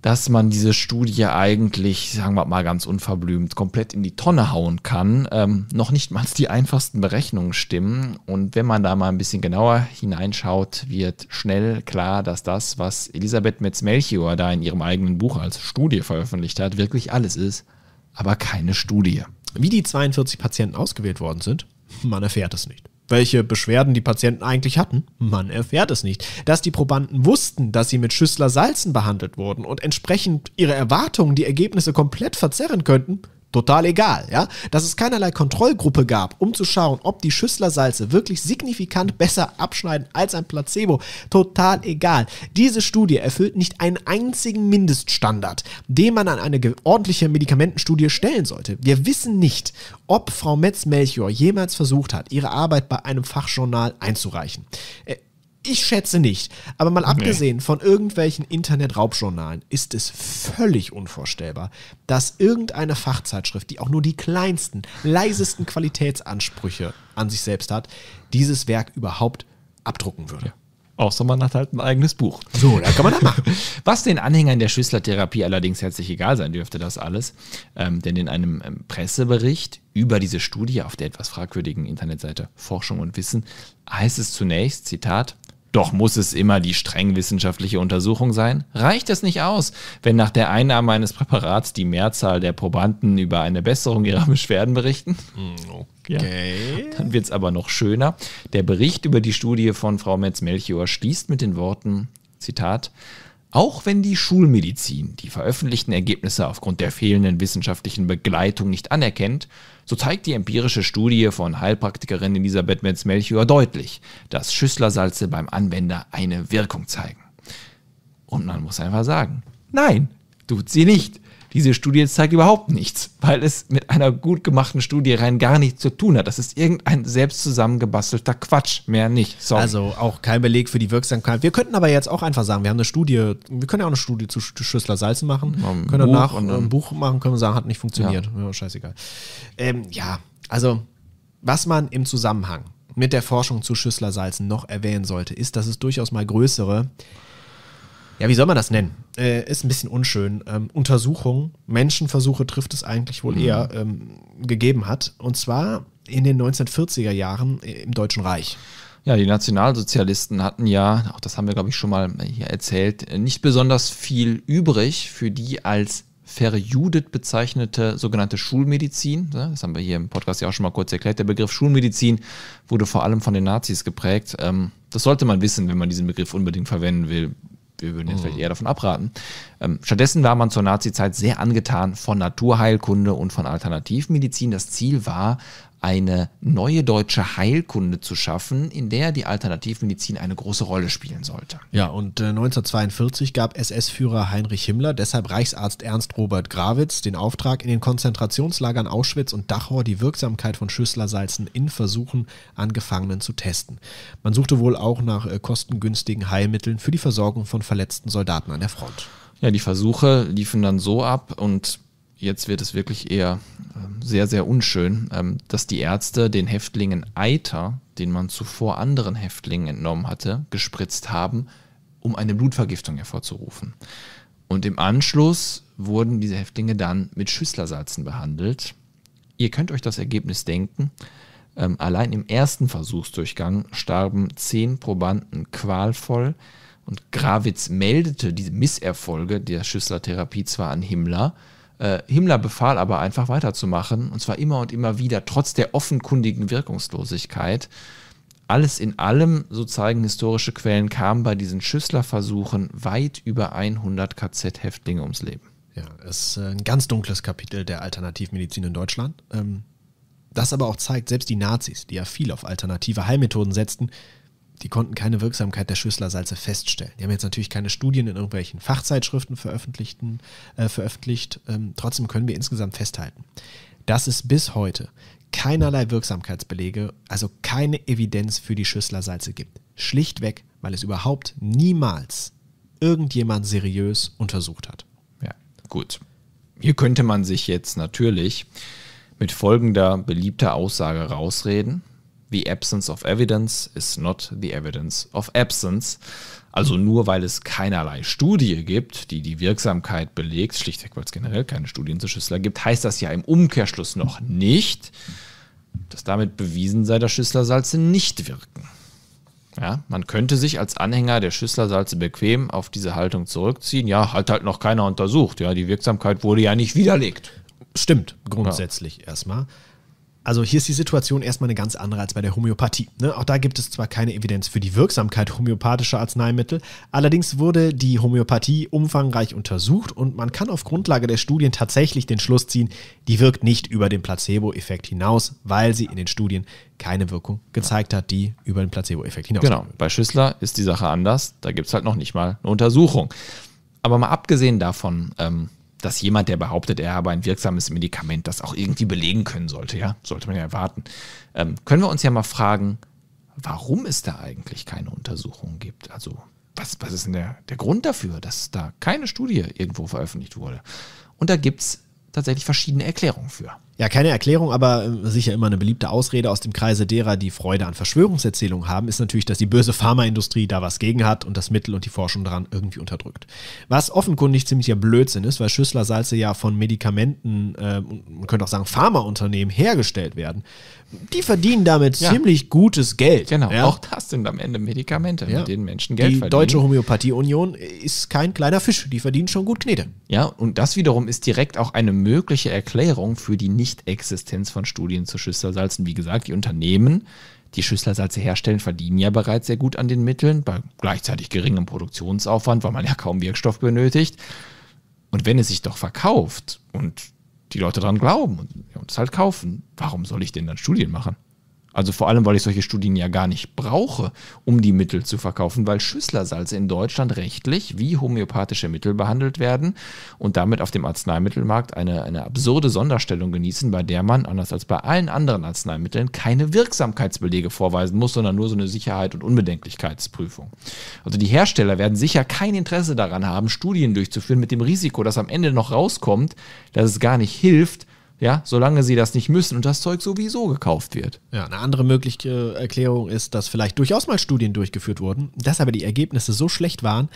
dass man diese Studie eigentlich, sagen wir mal ganz unverblümt, komplett in die Tonne hauen kann. Ähm, noch nicht mal die einfachsten Berechnungen stimmen. Und wenn man da mal ein bisschen genauer hineinschaut, wird schnell klar, dass das, was Elisabeth Metz-Melchior da in ihrem eigenen Buch als Studie veröffentlicht hat, wirklich alles ist, aber keine Studie. Wie die 42 Patienten ausgewählt worden sind, man erfährt es nicht welche Beschwerden die Patienten eigentlich hatten? Man erfährt es nicht. Dass die Probanden wussten, dass sie mit Schüssler Salzen behandelt wurden und entsprechend ihre Erwartungen die Ergebnisse komplett verzerren könnten, total egal, ja? Dass es keinerlei Kontrollgruppe gab, um zu schauen, ob die Schüsslersalze wirklich signifikant besser abschneiden als ein Placebo, total egal. Diese Studie erfüllt nicht einen einzigen Mindeststandard, den man an eine ordentliche Medikamentenstudie stellen sollte. Wir wissen nicht, ob Frau Metz-Melchior jemals versucht hat, ihre Arbeit bei einem Fachjournal einzureichen. Äh, ich schätze nicht. Aber mal abgesehen nee. von irgendwelchen Internet-Raubjournalen ist es völlig unvorstellbar, dass irgendeine Fachzeitschrift, die auch nur die kleinsten, leisesten Qualitätsansprüche an sich selbst hat, dieses Werk überhaupt abdrucken würde. Ja. Außer man hat halt ein eigenes Buch. So, da kann man das machen. Was den Anhängern der Schüssler-Therapie allerdings herzlich egal sein dürfte, das alles. Ähm, denn in einem ähm, Pressebericht über diese Studie auf der etwas fragwürdigen Internetseite Forschung und Wissen heißt es zunächst, Zitat, doch muss es immer die streng wissenschaftliche Untersuchung sein? Reicht es nicht aus, wenn nach der Einnahme eines Präparats die Mehrzahl der Probanden über eine Besserung ihrer Beschwerden berichten? Hm, okay. Ja. Dann wird es aber noch schöner. Der Bericht über die Studie von Frau Metz-Melchior schließt mit den Worten, Zitat, auch wenn die Schulmedizin die veröffentlichten Ergebnisse aufgrund der fehlenden wissenschaftlichen Begleitung nicht anerkennt, so zeigt die empirische Studie von Heilpraktikerin Elisabeth Metz-Melchior deutlich, dass Schüsslersalze beim Anwender eine Wirkung zeigen. Und man muss einfach sagen, nein, tut sie nicht. Diese Studie zeigt überhaupt nichts, weil es mit einer gut gemachten Studie rein gar nichts zu tun hat. Das ist irgendein selbst zusammengebastelter Quatsch, mehr nicht. Sorry. Also auch kein Beleg für die Wirksamkeit. Wir könnten aber jetzt auch einfach sagen, wir haben eine Studie, wir können ja auch eine Studie zu Schüssler Salzen machen, um, können danach und, äh, ein Buch machen, können wir sagen, hat nicht funktioniert. Ja, ja scheißegal. Ähm, ja, also was man im Zusammenhang mit der Forschung zu Schüssler Salzen noch erwähnen sollte, ist, dass es durchaus mal größere ja, wie soll man das nennen? Äh, ist ein bisschen unschön. Ähm, Untersuchung, Menschenversuche trifft es eigentlich wohl mhm. eher, ähm, gegeben hat. Und zwar in den 1940er Jahren im Deutschen Reich. Ja, die Nationalsozialisten hatten ja, auch das haben wir, glaube ich, schon mal hier erzählt, nicht besonders viel übrig für die als verjudet bezeichnete sogenannte Schulmedizin. Das haben wir hier im Podcast ja auch schon mal kurz erklärt. Der Begriff Schulmedizin wurde vor allem von den Nazis geprägt. Ähm, das sollte man wissen, wenn man diesen Begriff unbedingt verwenden will wir würden jetzt vielleicht mhm. eher davon abraten. Ähm, stattdessen war man zur Nazi-Zeit sehr angetan von Naturheilkunde und von Alternativmedizin. Das Ziel war, eine neue deutsche Heilkunde zu schaffen, in der die Alternativmedizin eine große Rolle spielen sollte. Ja, und 1942 äh, gab SS-Führer Heinrich Himmler, deshalb Reichsarzt Ernst Robert Grawitz, den Auftrag, in den Konzentrationslagern Auschwitz und Dachau die Wirksamkeit von Schüsslersalzen in Versuchen an Gefangenen zu testen. Man suchte wohl auch nach äh, kostengünstigen Heilmitteln für die Versorgung von verletzten Soldaten an der Front. Ja, die Versuche liefen dann so ab und jetzt wird es wirklich eher ähm, sehr, sehr unschön, ähm, dass die Ärzte den Häftlingen Eiter, den man zuvor anderen Häftlingen entnommen hatte, gespritzt haben, um eine Blutvergiftung hervorzurufen. Und im Anschluss wurden diese Häftlinge dann mit Schüsslersalzen behandelt. Ihr könnt euch das Ergebnis denken. Ähm, allein im ersten Versuchsdurchgang starben zehn Probanden qualvoll und Grawitz meldete diese Misserfolge der Schüssler-Therapie zwar an Himmler, äh, Himmler befahl aber einfach weiterzumachen, und zwar immer und immer wieder, trotz der offenkundigen Wirkungslosigkeit. Alles in allem, so zeigen historische Quellen, kamen bei diesen Schüssler-Versuchen weit über 100 KZ-Häftlinge ums Leben. Ja, es ist ein ganz dunkles Kapitel der Alternativmedizin in Deutschland. Ähm, das aber auch zeigt, selbst die Nazis, die ja viel auf alternative Heilmethoden setzten, die konnten keine Wirksamkeit der Schüsslersalze feststellen. Die haben jetzt natürlich keine Studien in irgendwelchen Fachzeitschriften veröffentlichten, äh, veröffentlicht. Ähm, trotzdem können wir insgesamt festhalten, dass es bis heute keinerlei Wirksamkeitsbelege, also keine Evidenz für die Schüsslersalze gibt. Schlichtweg, weil es überhaupt niemals irgendjemand seriös untersucht hat. Ja, gut. Hier könnte man sich jetzt natürlich mit folgender beliebter Aussage rausreden. The absence of evidence is not the evidence of absence. Also nur weil es keinerlei Studie gibt, die die Wirksamkeit belegt, schlichtweg weil es generell keine Studien zu Schüssler gibt, heißt das ja im Umkehrschluss noch nicht, dass damit bewiesen sei, dass Schüsslersalze nicht wirken. Ja, man könnte sich als Anhänger der Schüsslersalze bequem auf diese Haltung zurückziehen. Ja, hat halt noch keiner untersucht. Ja, die Wirksamkeit wurde ja nicht widerlegt. Stimmt, grundsätzlich ja. erstmal. Also hier ist die Situation erstmal eine ganz andere als bei der Homöopathie. Ne? Auch da gibt es zwar keine Evidenz für die Wirksamkeit homöopathischer Arzneimittel, allerdings wurde die Homöopathie umfangreich untersucht und man kann auf Grundlage der Studien tatsächlich den Schluss ziehen, die wirkt nicht über den Placebo-Effekt hinaus, weil sie in den Studien keine Wirkung gezeigt hat, die über den Placebo-Effekt hinaus. Genau, bei Schüssler ist die Sache anders, da gibt es halt noch nicht mal eine Untersuchung. Aber mal abgesehen davon, ähm, dass jemand, der behauptet, er habe ein wirksames Medikament, das auch irgendwie belegen können sollte, ja, sollte man ja erwarten. Ähm, können wir uns ja mal fragen, warum es da eigentlich keine Untersuchungen gibt? Also, was, was ist denn der, der Grund dafür, dass da keine Studie irgendwo veröffentlicht wurde? Und da gibt es tatsächlich verschiedene Erklärungen für. Ja, keine Erklärung, aber ähm, sicher immer eine beliebte Ausrede aus dem Kreise derer, die Freude an Verschwörungserzählungen haben, ist natürlich, dass die böse Pharmaindustrie da was gegen hat und das Mittel und die Forschung daran irgendwie unterdrückt. Was offenkundig ziemlicher Blödsinn ist, weil Schüssler-Salze ja von Medikamenten, äh, man könnte auch sagen Pharmaunternehmen hergestellt werden die verdienen damit ja. ziemlich gutes Geld. Genau, ja. auch das sind am Ende Medikamente, ja. mit denen Menschen Geld die verdienen. Die Deutsche Homöopathie-Union ist kein kleiner Fisch, die verdienen schon gut Knete. Ja, und das wiederum ist direkt auch eine mögliche Erklärung für die Nicht-Existenz von Studien zu Schüsselsalzen. Wie gesagt, die Unternehmen, die Schüsselsalze herstellen, verdienen ja bereits sehr gut an den Mitteln, bei gleichzeitig geringem Produktionsaufwand, weil man ja kaum Wirkstoff benötigt. Und wenn es sich doch verkauft und die Leute dran glauben und uns halt kaufen. Warum soll ich denn dann Studien machen? Also vor allem, weil ich solche Studien ja gar nicht brauche, um die Mittel zu verkaufen, weil Schüsslersalze in Deutschland rechtlich wie homöopathische Mittel behandelt werden und damit auf dem Arzneimittelmarkt eine, eine absurde Sonderstellung genießen, bei der man, anders als bei allen anderen Arzneimitteln, keine Wirksamkeitsbelege vorweisen muss, sondern nur so eine Sicherheit und Unbedenklichkeitsprüfung. Also die Hersteller werden sicher kein Interesse daran haben, Studien durchzuführen mit dem Risiko, dass am Ende noch rauskommt, dass es gar nicht hilft, ja, solange sie das nicht müssen und das Zeug sowieso gekauft wird. Ja, eine andere mögliche äh, Erklärung ist, dass vielleicht durchaus mal Studien durchgeführt wurden, dass aber die Ergebnisse so schlecht waren,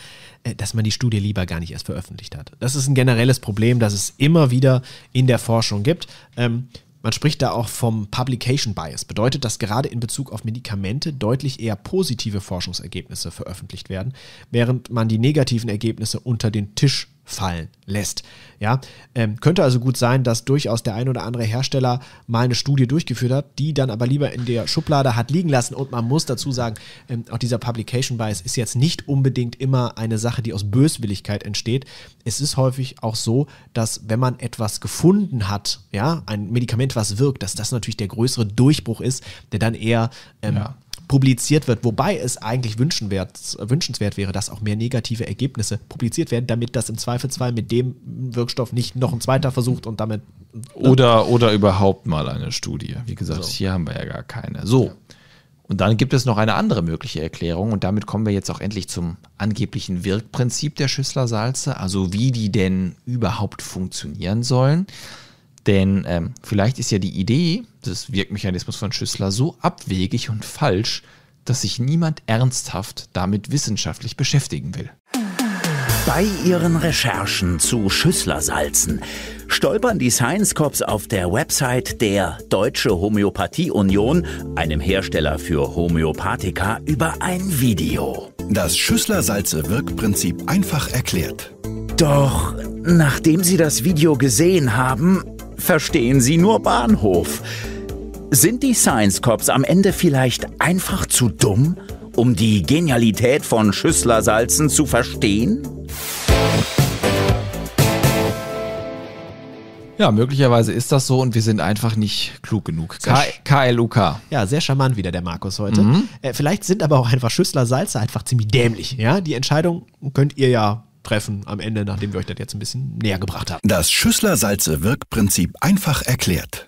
äh, dass man die Studie lieber gar nicht erst veröffentlicht hat. Das ist ein generelles Problem, das es immer wieder in der Forschung gibt. Ähm, man spricht da auch vom Publication Bias. Bedeutet, dass gerade in Bezug auf Medikamente deutlich eher positive Forschungsergebnisse veröffentlicht werden, während man die negativen Ergebnisse unter den Tisch fallen lässt. Ja, ähm, könnte also gut sein, dass durchaus der ein oder andere Hersteller mal eine Studie durchgeführt hat, die dann aber lieber in der Schublade hat liegen lassen. Und man muss dazu sagen, ähm, auch dieser Publication Bias ist jetzt nicht unbedingt immer eine Sache, die aus Böswilligkeit entsteht. Es ist häufig auch so, dass wenn man etwas gefunden hat, ja, ein Medikament, was wirkt, dass das natürlich der größere Durchbruch ist, der dann eher ähm, ja publiziert wird, wobei es eigentlich wünschenswert, wünschenswert wäre, dass auch mehr negative Ergebnisse publiziert werden, damit das im Zweifelsfall mit dem Wirkstoff nicht noch ein zweiter versucht und damit. Ne? Oder, oder überhaupt mal eine Studie. Wie gesagt, so. hier haben wir ja gar keine. So. Und dann gibt es noch eine andere mögliche Erklärung und damit kommen wir jetzt auch endlich zum angeblichen Wirkprinzip der Schüsslersalze, also wie die denn überhaupt funktionieren sollen. Denn ähm, vielleicht ist ja die Idee des Wirkmechanismus von Schüssler so abwegig und falsch, dass sich niemand ernsthaft damit wissenschaftlich beschäftigen will. Bei ihren Recherchen zu Schüsslersalzen stolpern die Science Cops auf der Website der Deutsche Homöopathie Union, einem Hersteller für Homöopathika, über ein Video. Das schüsslersalze wirkprinzip einfach erklärt. Doch nachdem sie das Video gesehen haben, verstehen Sie nur Bahnhof. Sind die Science Cops am Ende vielleicht einfach zu dumm, um die Genialität von Schüsslersalzen zu verstehen? Ja, möglicherweise ist das so und wir sind einfach nicht klug genug. KLUK. Ja, sehr charmant wieder der Markus heute. Mhm. Äh, vielleicht sind aber auch einfach Schüssler Salze einfach ziemlich dämlich. Ja, die Entscheidung könnt ihr ja treffen am Ende, nachdem wir euch das jetzt ein bisschen näher gebracht haben. Das Schüssler-Salze-Wirkprinzip einfach erklärt.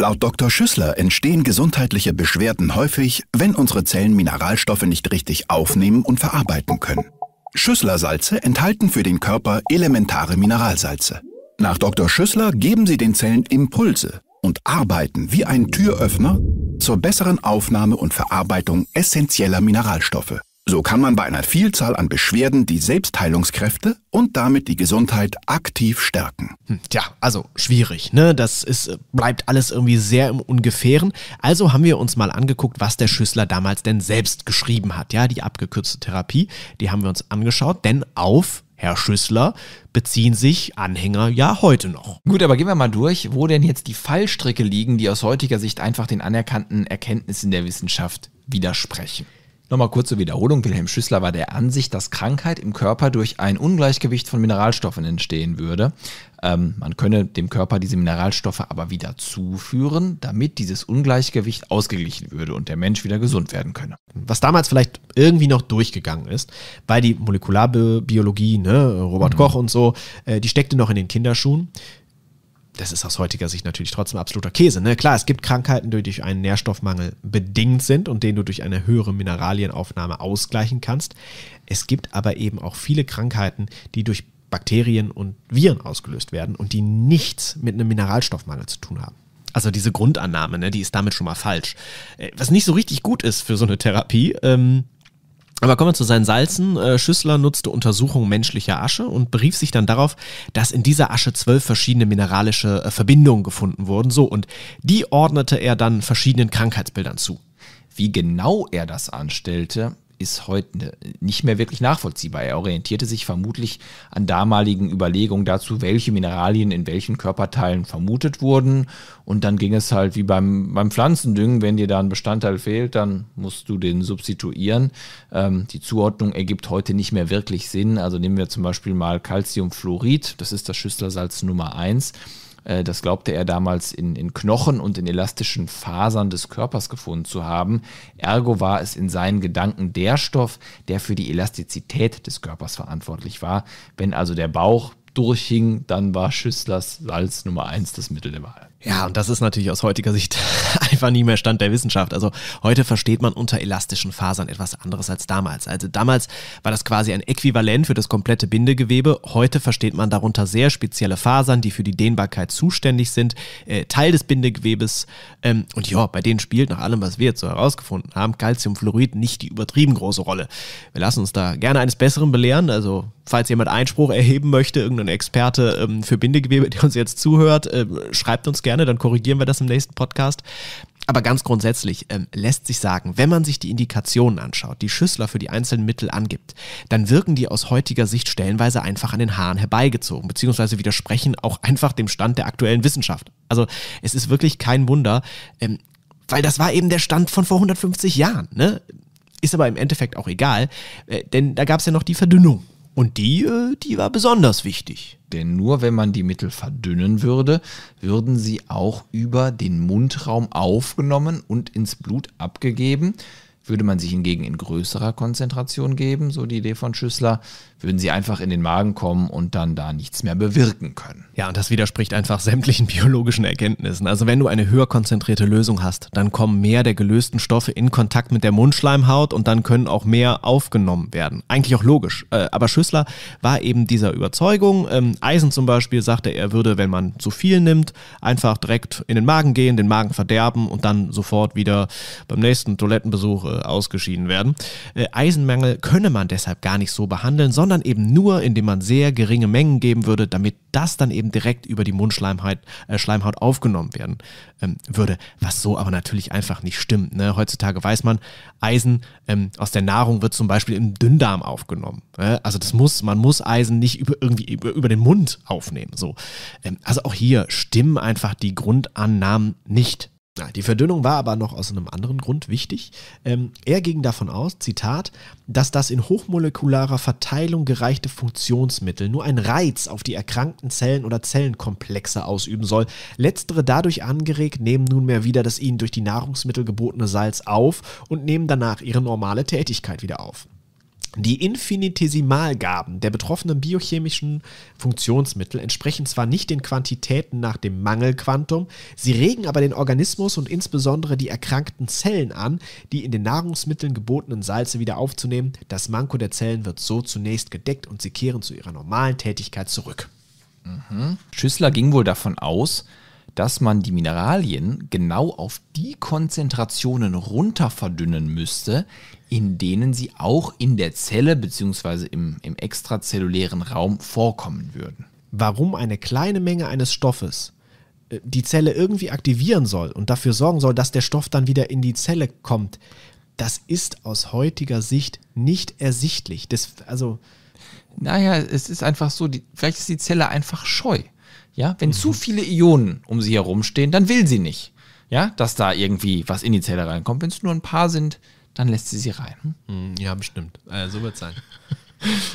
Laut Dr. Schüssler entstehen gesundheitliche Beschwerden häufig, wenn unsere Zellen Mineralstoffe nicht richtig aufnehmen und verarbeiten können. Schüssler-Salze enthalten für den Körper elementare Mineralsalze. Nach Dr. Schüssler geben sie den Zellen Impulse und arbeiten wie ein Türöffner zur besseren Aufnahme und Verarbeitung essentieller Mineralstoffe. So kann man bei einer Vielzahl an Beschwerden die Selbstheilungskräfte und damit die Gesundheit aktiv stärken. Hm, tja, also schwierig, ne? Das ist, äh, bleibt alles irgendwie sehr im Ungefähren. Also haben wir uns mal angeguckt, was der Schüssler damals denn selbst geschrieben hat. Ja, die abgekürzte Therapie, die haben wir uns angeschaut, denn auf Herr Schüssler, beziehen sich Anhänger ja heute noch. Gut, aber gehen wir mal durch, wo denn jetzt die Fallstricke liegen, die aus heutiger Sicht einfach den anerkannten Erkenntnissen der Wissenschaft widersprechen. Nochmal kurze Wiederholung. Wilhelm Schüssler war der Ansicht, dass Krankheit im Körper durch ein Ungleichgewicht von Mineralstoffen entstehen würde. Ähm, man könne dem Körper diese Mineralstoffe aber wieder zuführen, damit dieses Ungleichgewicht ausgeglichen würde und der Mensch wieder gesund werden könne. Was damals vielleicht irgendwie noch durchgegangen ist, weil die Molekularbiologie, ne, Robert mhm. Koch und so, äh, die steckte noch in den Kinderschuhen das ist aus heutiger Sicht natürlich trotzdem absoluter Käse. Ne? Klar, es gibt Krankheiten, die durch einen Nährstoffmangel bedingt sind und den du durch eine höhere Mineralienaufnahme ausgleichen kannst. Es gibt aber eben auch viele Krankheiten, die durch Bakterien und Viren ausgelöst werden und die nichts mit einem Mineralstoffmangel zu tun haben. Also diese Grundannahme, ne, die ist damit schon mal falsch. Äh, was nicht so richtig gut ist für so eine Therapie, ähm, aber kommen wir zu seinen Salzen. Äh, Schüssler nutzte Untersuchungen menschlicher Asche und berief sich dann darauf, dass in dieser Asche zwölf verschiedene mineralische äh, Verbindungen gefunden wurden. So, und die ordnete er dann verschiedenen Krankheitsbildern zu. Wie genau er das anstellte, ist heute nicht mehr wirklich nachvollziehbar. Er orientierte sich vermutlich an damaligen Überlegungen dazu, welche Mineralien in welchen Körperteilen vermutet wurden. Und dann ging es halt wie beim, beim Pflanzendüngen, wenn dir da ein Bestandteil fehlt, dann musst du den substituieren. Ähm, die Zuordnung ergibt heute nicht mehr wirklich Sinn. Also nehmen wir zum Beispiel mal Calciumfluorid, das ist das Schüsslersalz Nummer 1 äh, das glaubte er damals in, in Knochen und in elastischen Fasern des Körpers gefunden zu haben. Ergo war es in seinen Gedanken der Stoff, der für die Elastizität des Körpers verantwortlich war. Wenn also der Bauch durchhing, dann war Schüsslers Salz Nummer eins das Mittel der Wahl. Ja, und das ist natürlich aus heutiger Sicht einfach nie mehr Stand der Wissenschaft. Also heute versteht man unter elastischen Fasern etwas anderes als damals. Also damals war das quasi ein Äquivalent für das komplette Bindegewebe. Heute versteht man darunter sehr spezielle Fasern, die für die Dehnbarkeit zuständig sind, äh, Teil des Bindegewebes. Ähm, und ja, bei denen spielt nach allem, was wir jetzt so herausgefunden haben, Calciumfluorid nicht die übertrieben große Rolle. Wir lassen uns da gerne eines Besseren belehren. Also falls jemand Einspruch erheben möchte, irgendein Experte ähm, für Bindegewebe, der uns jetzt zuhört, äh, schreibt uns gerne gerne, dann korrigieren wir das im nächsten Podcast. Aber ganz grundsätzlich ähm, lässt sich sagen, wenn man sich die Indikationen anschaut, die Schüssler für die einzelnen Mittel angibt, dann wirken die aus heutiger Sicht stellenweise einfach an den Haaren herbeigezogen, beziehungsweise widersprechen auch einfach dem Stand der aktuellen Wissenschaft. Also es ist wirklich kein Wunder, ähm, weil das war eben der Stand von vor 150 Jahren. Ne? Ist aber im Endeffekt auch egal, äh, denn da gab es ja noch die Verdünnung. Und die, äh, die war besonders wichtig. Denn nur wenn man die Mittel verdünnen würde, würden sie auch über den Mundraum aufgenommen und ins Blut abgegeben. Würde man sie hingegen in größerer Konzentration geben, so die Idee von Schüssler, würden sie einfach in den Magen kommen und dann da nichts mehr bewirken können. Ja, und das widerspricht einfach sämtlichen biologischen Erkenntnissen. Also wenn du eine höher konzentrierte Lösung hast, dann kommen mehr der gelösten Stoffe in Kontakt mit der Mundschleimhaut und dann können auch mehr aufgenommen werden. Eigentlich auch logisch. Äh, aber Schüssler war eben dieser Überzeugung. Ähm, Eisen zum Beispiel sagte, er würde, wenn man zu viel nimmt, einfach direkt in den Magen gehen, den Magen verderben und dann sofort wieder beim nächsten Toilettenbesuch äh, ausgeschieden werden. Äh, Eisenmangel könne man deshalb gar nicht so behandeln, sondern sondern eben nur, indem man sehr geringe Mengen geben würde, damit das dann eben direkt über die Mundschleimhaut äh, Schleimhaut aufgenommen werden ähm, würde. Was so aber natürlich einfach nicht stimmt. Ne? Heutzutage weiß man, Eisen ähm, aus der Nahrung wird zum Beispiel im Dünndarm aufgenommen. Äh? Also das muss, man muss Eisen nicht über, irgendwie über, über den Mund aufnehmen. So. Ähm, also auch hier stimmen einfach die Grundannahmen nicht. Na, die Verdünnung war aber noch aus einem anderen Grund wichtig. Ähm, er ging davon aus, Zitat, dass das in hochmolekularer Verteilung gereichte Funktionsmittel nur einen Reiz auf die erkrankten Zellen oder Zellenkomplexe ausüben soll. Letztere dadurch angeregt nehmen nunmehr wieder das ihnen durch die Nahrungsmittel gebotene Salz auf und nehmen danach ihre normale Tätigkeit wieder auf. Die Infinitesimalgaben der betroffenen biochemischen Funktionsmittel entsprechen zwar nicht den Quantitäten nach dem Mangelquantum, sie regen aber den Organismus und insbesondere die erkrankten Zellen an, die in den Nahrungsmitteln gebotenen Salze wieder aufzunehmen. Das Manko der Zellen wird so zunächst gedeckt und sie kehren zu ihrer normalen Tätigkeit zurück. Mhm. Schüssler ging wohl davon aus, dass man die Mineralien genau auf die Konzentrationen runter verdünnen müsste, in denen sie auch in der Zelle bzw. Im, im extrazellulären Raum vorkommen würden. Warum eine kleine Menge eines Stoffes äh, die Zelle irgendwie aktivieren soll und dafür sorgen soll, dass der Stoff dann wieder in die Zelle kommt, das ist aus heutiger Sicht nicht ersichtlich. Das, also, naja, es ist einfach so, die, vielleicht ist die Zelle einfach scheu. Ja, wenn mhm. zu viele Ionen um sie herumstehen, dann will sie nicht. Ja, dass da irgendwie was in die Zelle reinkommt. Wenn es nur ein paar sind, dann lässt sie sie rein. Hm? Mhm, ja, bestimmt. Äh, so wird es sein.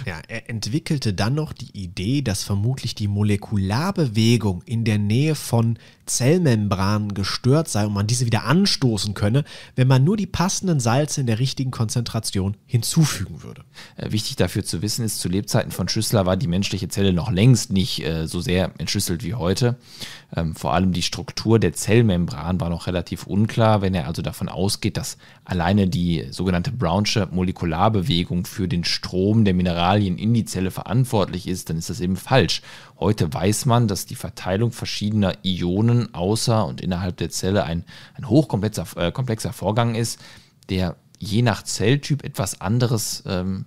Ja, er entwickelte dann noch die Idee, dass vermutlich die Molekularbewegung in der Nähe von Zellmembran gestört sei und man diese wieder anstoßen könne, wenn man nur die passenden Salze in der richtigen Konzentration hinzufügen würde. Äh, wichtig dafür zu wissen ist, zu Lebzeiten von Schüssler war die menschliche Zelle noch längst nicht äh, so sehr entschlüsselt wie heute. Ähm, vor allem die Struktur der Zellmembran war noch relativ unklar, wenn er also davon ausgeht, dass alleine die sogenannte Brownsche Molekularbewegung für den Strom der Mineralien in die Zelle verantwortlich ist, dann ist das eben falsch. Heute weiß man, dass die Verteilung verschiedener Ionen außer und innerhalb der Zelle ein, ein hochkomplexer äh, komplexer Vorgang ist, der je nach Zelltyp etwas anderes ähm,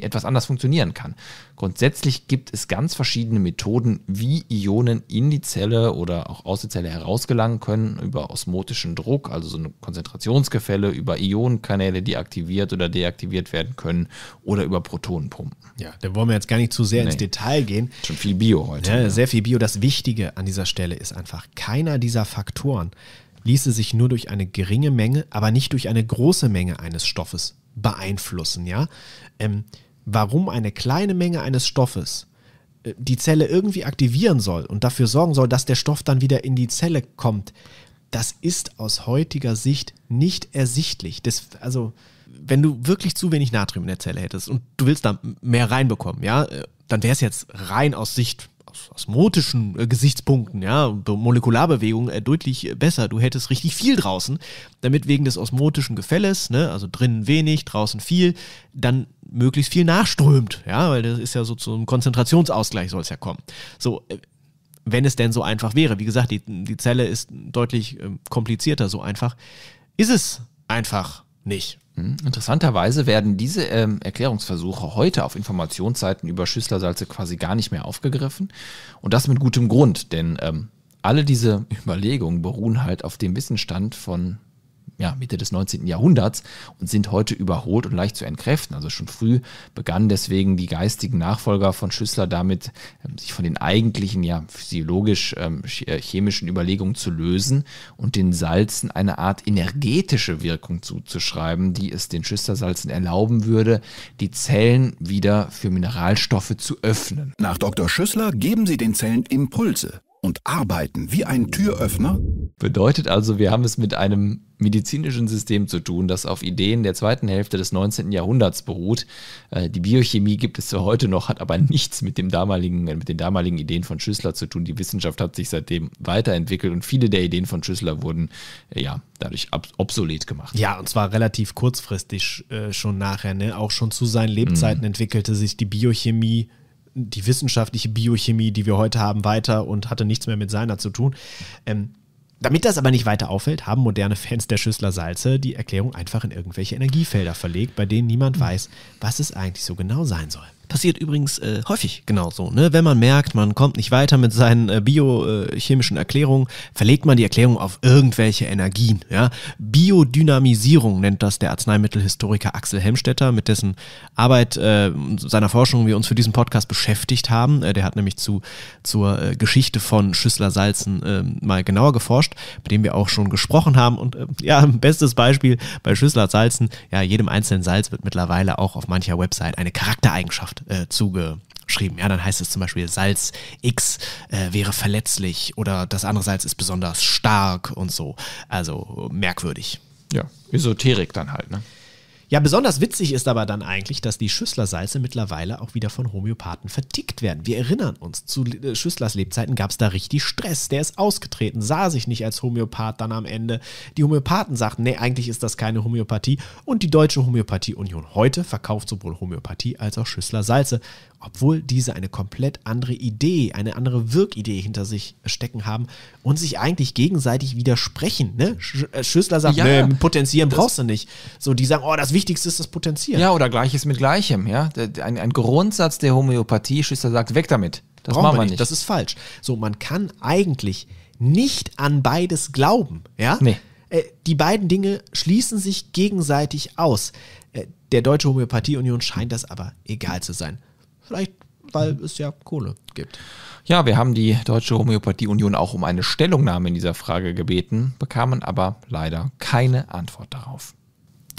etwas anders funktionieren kann. Grundsätzlich gibt es ganz verschiedene Methoden, wie Ionen in die Zelle oder auch aus der Zelle herausgelangen können, über osmotischen Druck, also so ein Konzentrationsgefälle, über Ionenkanäle, die aktiviert oder deaktiviert werden können, oder über Protonenpumpen. Ja, da wollen wir jetzt gar nicht zu sehr nee. ins Detail gehen. Schon viel Bio heute. Ja, ja. Sehr viel Bio. Das Wichtige an dieser Stelle ist einfach, keiner dieser Faktoren ließe sich nur durch eine geringe Menge, aber nicht durch eine große Menge eines Stoffes beeinflussen, ja ähm, warum eine kleine Menge eines Stoffes äh, die Zelle irgendwie aktivieren soll und dafür sorgen soll, dass der Stoff dann wieder in die Zelle kommt, das ist aus heutiger Sicht nicht ersichtlich. Das, also, wenn du wirklich zu wenig Natrium in der Zelle hättest und du willst da mehr reinbekommen, ja, äh, dann wäre es jetzt rein aus Sicht aus osmotischen äh, Gesichtspunkten, ja, Molekularbewegung äh, deutlich äh, besser. Du hättest richtig viel draußen, damit wegen des osmotischen Gefälles, ne, also drinnen wenig, draußen viel, dann möglichst viel nachströmt, ja, weil das ist ja so zum Konzentrationsausgleich soll es ja kommen. So, äh, wenn es denn so einfach wäre. Wie gesagt, die, die Zelle ist deutlich ähm, komplizierter, so einfach ist es einfach nicht. Hm, interessanterweise werden diese ähm, Erklärungsversuche heute auf Informationsseiten über Schüsslersalze quasi gar nicht mehr aufgegriffen. Und das mit gutem Grund, denn ähm, alle diese Überlegungen beruhen halt auf dem Wissensstand von ja, Mitte des 19. Jahrhunderts und sind heute überholt und leicht zu entkräften. Also schon früh begannen deswegen die geistigen Nachfolger von Schüssler damit, ähm, sich von den eigentlichen, ja, physiologisch-chemischen ähm, äh, Überlegungen zu lösen und den Salzen eine Art energetische Wirkung zuzuschreiben, die es den Schüsslersalzen erlauben würde, die Zellen wieder für Mineralstoffe zu öffnen. Nach Dr. Schüssler geben sie den Zellen Impulse und arbeiten wie ein Türöffner? Bedeutet also, wir haben es mit einem medizinischen System zu tun, das auf Ideen der zweiten Hälfte des 19. Jahrhunderts beruht. Äh, die Biochemie gibt es zwar heute noch, hat aber nichts mit, dem damaligen, mit den damaligen Ideen von Schüssler zu tun. Die Wissenschaft hat sich seitdem weiterentwickelt und viele der Ideen von Schüssler wurden äh, ja dadurch obsolet gemacht. Ja, und zwar relativ kurzfristig äh, schon nachher. Ne? Auch schon zu seinen Lebzeiten mhm. entwickelte sich die Biochemie die wissenschaftliche Biochemie, die wir heute haben, weiter und hatte nichts mehr mit seiner zu tun. Ähm, damit das aber nicht weiter auffällt, haben moderne Fans der Schüssler Salze die Erklärung einfach in irgendwelche Energiefelder verlegt, bei denen niemand weiß, was es eigentlich so genau sein soll. Passiert übrigens äh, häufig genauso. Ne? Wenn man merkt, man kommt nicht weiter mit seinen äh, biochemischen Erklärungen, verlegt man die Erklärung auf irgendwelche Energien. Ja? Biodynamisierung nennt das der Arzneimittelhistoriker Axel Helmstetter, mit dessen Arbeit, äh, seiner Forschung wir uns für diesen Podcast beschäftigt haben. Äh, der hat nämlich zu, zur äh, Geschichte von Schüssler-Salzen ähm, mal genauer geforscht, mit dem wir auch schon gesprochen haben. Und ähm, ja, bestes Beispiel bei Schüssler-Salzen, ja, jedem einzelnen Salz wird mittlerweile auch auf mancher Website eine Charaktereigenschaft Krankheit äh, zugeschrieben. Ja, dann heißt es zum Beispiel, Salz X äh, wäre verletzlich oder das andere Salz ist besonders stark und so. Also merkwürdig. Ja, Esoterik dann halt, ne? Ja, besonders witzig ist aber dann eigentlich, dass die Schüsslersalze mittlerweile auch wieder von Homöopathen vertickt werden. Wir erinnern uns, zu äh, Schüsslers Lebzeiten gab es da richtig Stress. Der ist ausgetreten, sah sich nicht als Homöopath dann am Ende. Die Homöopathen sagten, nee, eigentlich ist das keine Homöopathie. Und die Deutsche Homöopathie Union heute verkauft sowohl Homöopathie als auch Schüssler Salze, obwohl diese eine komplett andere Idee, eine andere Wirkidee hinter sich stecken haben und sich eigentlich gegenseitig widersprechen. Ne? Äh, Schüssler sagt, ja, nee, potenzieren brauchst du nicht. So, die sagen, oh, das Wichtigste ist das Potenzieren. Ja, oder Gleiches mit Gleichem. Ja? Ein, ein Grundsatz der Homöopathie, Schüster sagt, weg damit. Das machen wir nicht. nicht. Das ist falsch. So, man kann eigentlich nicht an beides glauben. Ja? Nee. Äh, die beiden Dinge schließen sich gegenseitig aus. Äh, der Deutsche Homöopathieunion scheint das aber egal zu sein. Vielleicht, weil es ja Kohle gibt. Ja, wir haben die Deutsche Homöopathieunion auch um eine Stellungnahme in dieser Frage gebeten, bekamen aber leider keine Antwort darauf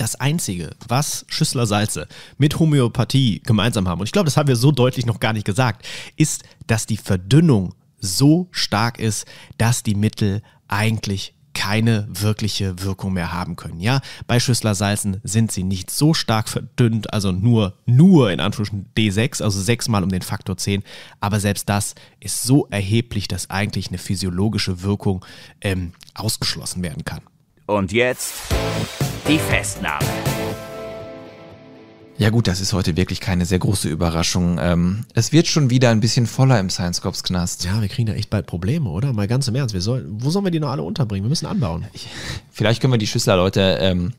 das Einzige, was Schüssler Salze mit Homöopathie gemeinsam haben, und ich glaube, das haben wir so deutlich noch gar nicht gesagt, ist, dass die Verdünnung so stark ist, dass die Mittel eigentlich keine wirkliche Wirkung mehr haben können. Ja, bei Schüsslersalzen sind sie nicht so stark verdünnt, also nur, nur in Anführungsstrichen D6, also sechsmal um den Faktor 10. Aber selbst das ist so erheblich, dass eigentlich eine physiologische Wirkung ähm, ausgeschlossen werden kann. Und jetzt die Festnahme. Ja gut, das ist heute wirklich keine sehr große Überraschung. Ähm, es wird schon wieder ein bisschen voller im Science Cops Knast. Ja, wir kriegen da echt bald Probleme, oder? Mal ganz im Ernst, wir soll, wo sollen wir die noch alle unterbringen? Wir müssen anbauen. Ich, vielleicht können wir die Schüsseler Leute ähm,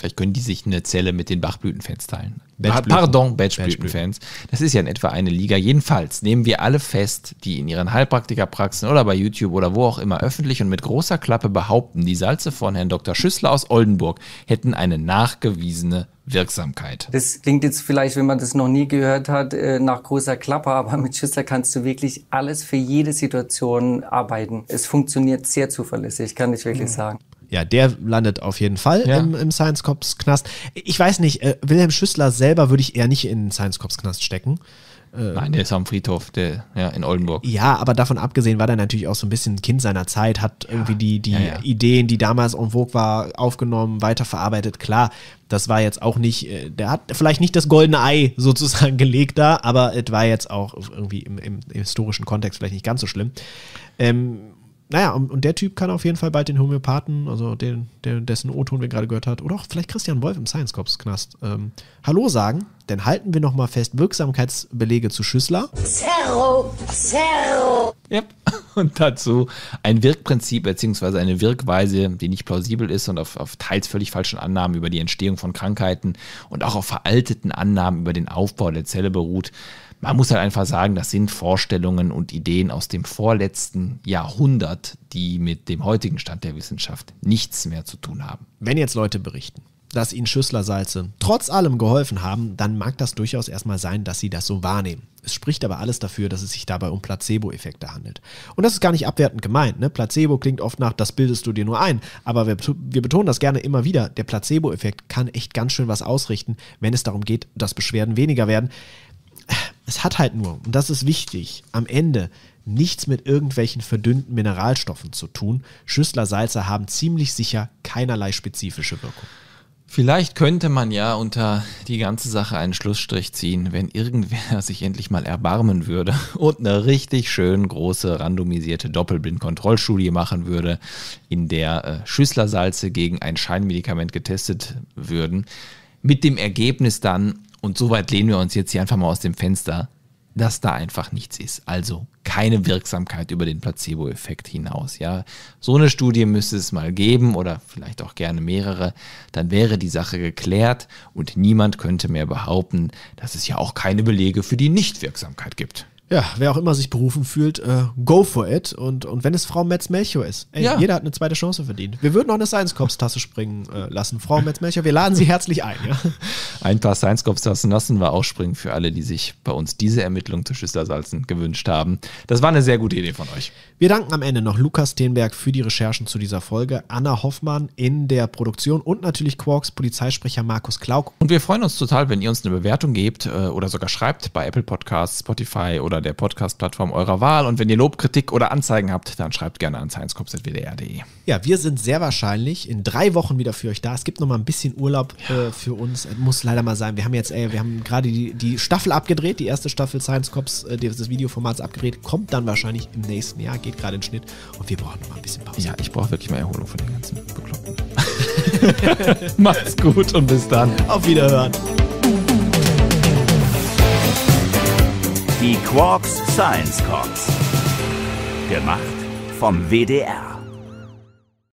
Vielleicht können die sich eine Zelle mit den Bachblütenfans teilen. Batchblüten. Pardon, Batchblütenfans. Das ist ja in etwa eine Liga. Jedenfalls nehmen wir alle fest, die in ihren Heilpraktikerpraxen oder bei YouTube oder wo auch immer öffentlich und mit großer Klappe behaupten, die Salze von Herrn Dr. Schüssler aus Oldenburg hätten eine nachgewiesene Wirksamkeit. Das klingt jetzt vielleicht, wenn man das noch nie gehört hat, äh, nach großer Klappe, aber mit Schüssler kannst du wirklich alles für jede Situation arbeiten. Es funktioniert sehr zuverlässig, kann ich wirklich mhm. sagen. Ja, der landet auf jeden Fall ja. im, im Science Cops Knast. Ich weiß nicht, äh, Wilhelm Schüssler selber würde ich eher nicht in den Science Cops Knast stecken. Äh, Nein, der ist am Friedhof, der, ja, in Oldenburg. Ja, aber davon abgesehen war der natürlich auch so ein bisschen Kind seiner Zeit, hat ja. irgendwie die, die ja, Ideen, die damals en vogue war, aufgenommen, weiterverarbeitet. Klar, das war jetzt auch nicht, äh, der hat vielleicht nicht das goldene Ei sozusagen gelegt da, aber es war jetzt auch irgendwie im, im historischen Kontext vielleicht nicht ganz so schlimm. Ähm, naja, und der Typ kann auf jeden Fall bald den Homöopathen, also den, den dessen O-Ton wir gerade gehört hat, oder auch vielleicht Christian Wolf im Science Corps Knast, ähm, Hallo sagen, denn halten wir nochmal fest Wirksamkeitsbelege zu Schüssler. Zerro, zerro. Yep. und dazu ein Wirkprinzip bzw. eine Wirkweise, die nicht plausibel ist und auf, auf teils völlig falschen Annahmen über die Entstehung von Krankheiten und auch auf veralteten Annahmen über den Aufbau der Zelle beruht man muss halt einfach sagen, das sind Vorstellungen und Ideen aus dem vorletzten Jahrhundert, die mit dem heutigen Stand der Wissenschaft nichts mehr zu tun haben. Wenn jetzt Leute berichten, dass ihnen Schüsslersalze trotz allem geholfen haben, dann mag das durchaus erstmal sein, dass sie das so wahrnehmen. Es spricht aber alles dafür, dass es sich dabei um Placebo-Effekte handelt. Und das ist gar nicht abwertend gemeint. Ne? Placebo klingt oft nach, das bildest du dir nur ein. Aber wir, wir betonen das gerne immer wieder. Der Placebo-Effekt kann echt ganz schön was ausrichten, wenn es darum geht, dass Beschwerden weniger werden. Es hat halt nur, und das ist wichtig, am Ende nichts mit irgendwelchen verdünnten Mineralstoffen zu tun. Schüsslersalze haben ziemlich sicher keinerlei spezifische Wirkung. Vielleicht könnte man ja unter die ganze Sache einen Schlussstrich ziehen, wenn irgendwer sich endlich mal erbarmen würde und eine richtig schön große randomisierte Doppelblind-Kontrollstudie machen würde, in der äh, Schüsslersalze gegen ein Scheinmedikament getestet würden. Mit dem Ergebnis dann, und so weit lehnen wir uns jetzt hier einfach mal aus dem Fenster, dass da einfach nichts ist. Also keine Wirksamkeit über den Placebo-Effekt hinaus. Ja, so eine Studie müsste es mal geben oder vielleicht auch gerne mehrere. Dann wäre die Sache geklärt und niemand könnte mehr behaupten, dass es ja auch keine Belege für die Nichtwirksamkeit gibt. Ja, wer auch immer sich berufen fühlt, äh, go for it. Und, und wenn es Frau Metz-Melchior ist, ey, ja. jeder hat eine zweite Chance verdient. Wir würden auch eine Science-Cops-Tasse springen äh, lassen. Frau Metz-Melchior, wir laden Sie herzlich ein. Ja? Ein paar Science-Cops-Tassen lassen wir auch springen für alle, die sich bei uns diese Ermittlung zu Schüsselersalzen gewünscht haben. Das war eine sehr gute Idee von euch. Wir danken am Ende noch Lukas Steenberg für die Recherchen zu dieser Folge, Anna Hoffmann in der Produktion und natürlich Quarks Polizeisprecher Markus Klauk. Und wir freuen uns total, wenn ihr uns eine Bewertung gebt äh, oder sogar schreibt bei Apple Podcasts, Spotify oder oder der Podcast-Plattform eurer Wahl. Und wenn ihr Lob, Kritik oder Anzeigen habt, dann schreibt gerne an sciencecops.wdr.de. Ja, wir sind sehr wahrscheinlich in drei Wochen wieder für euch da. Es gibt noch mal ein bisschen Urlaub ja. äh, für uns. Muss leider mal sein. Wir haben jetzt, ey, wir haben gerade die, die Staffel abgedreht, die erste Staffel Science Cops äh, des Videoformats abgedreht. Kommt dann wahrscheinlich im nächsten Jahr, geht gerade in Schnitt. Und wir brauchen noch mal ein bisschen Pause. Ja, ich brauche wirklich mal Erholung von den ganzen Bekloppten. Macht's gut und bis dann. Auf Wiederhören. Die Quarks Science Corps. Gemacht vom WDR.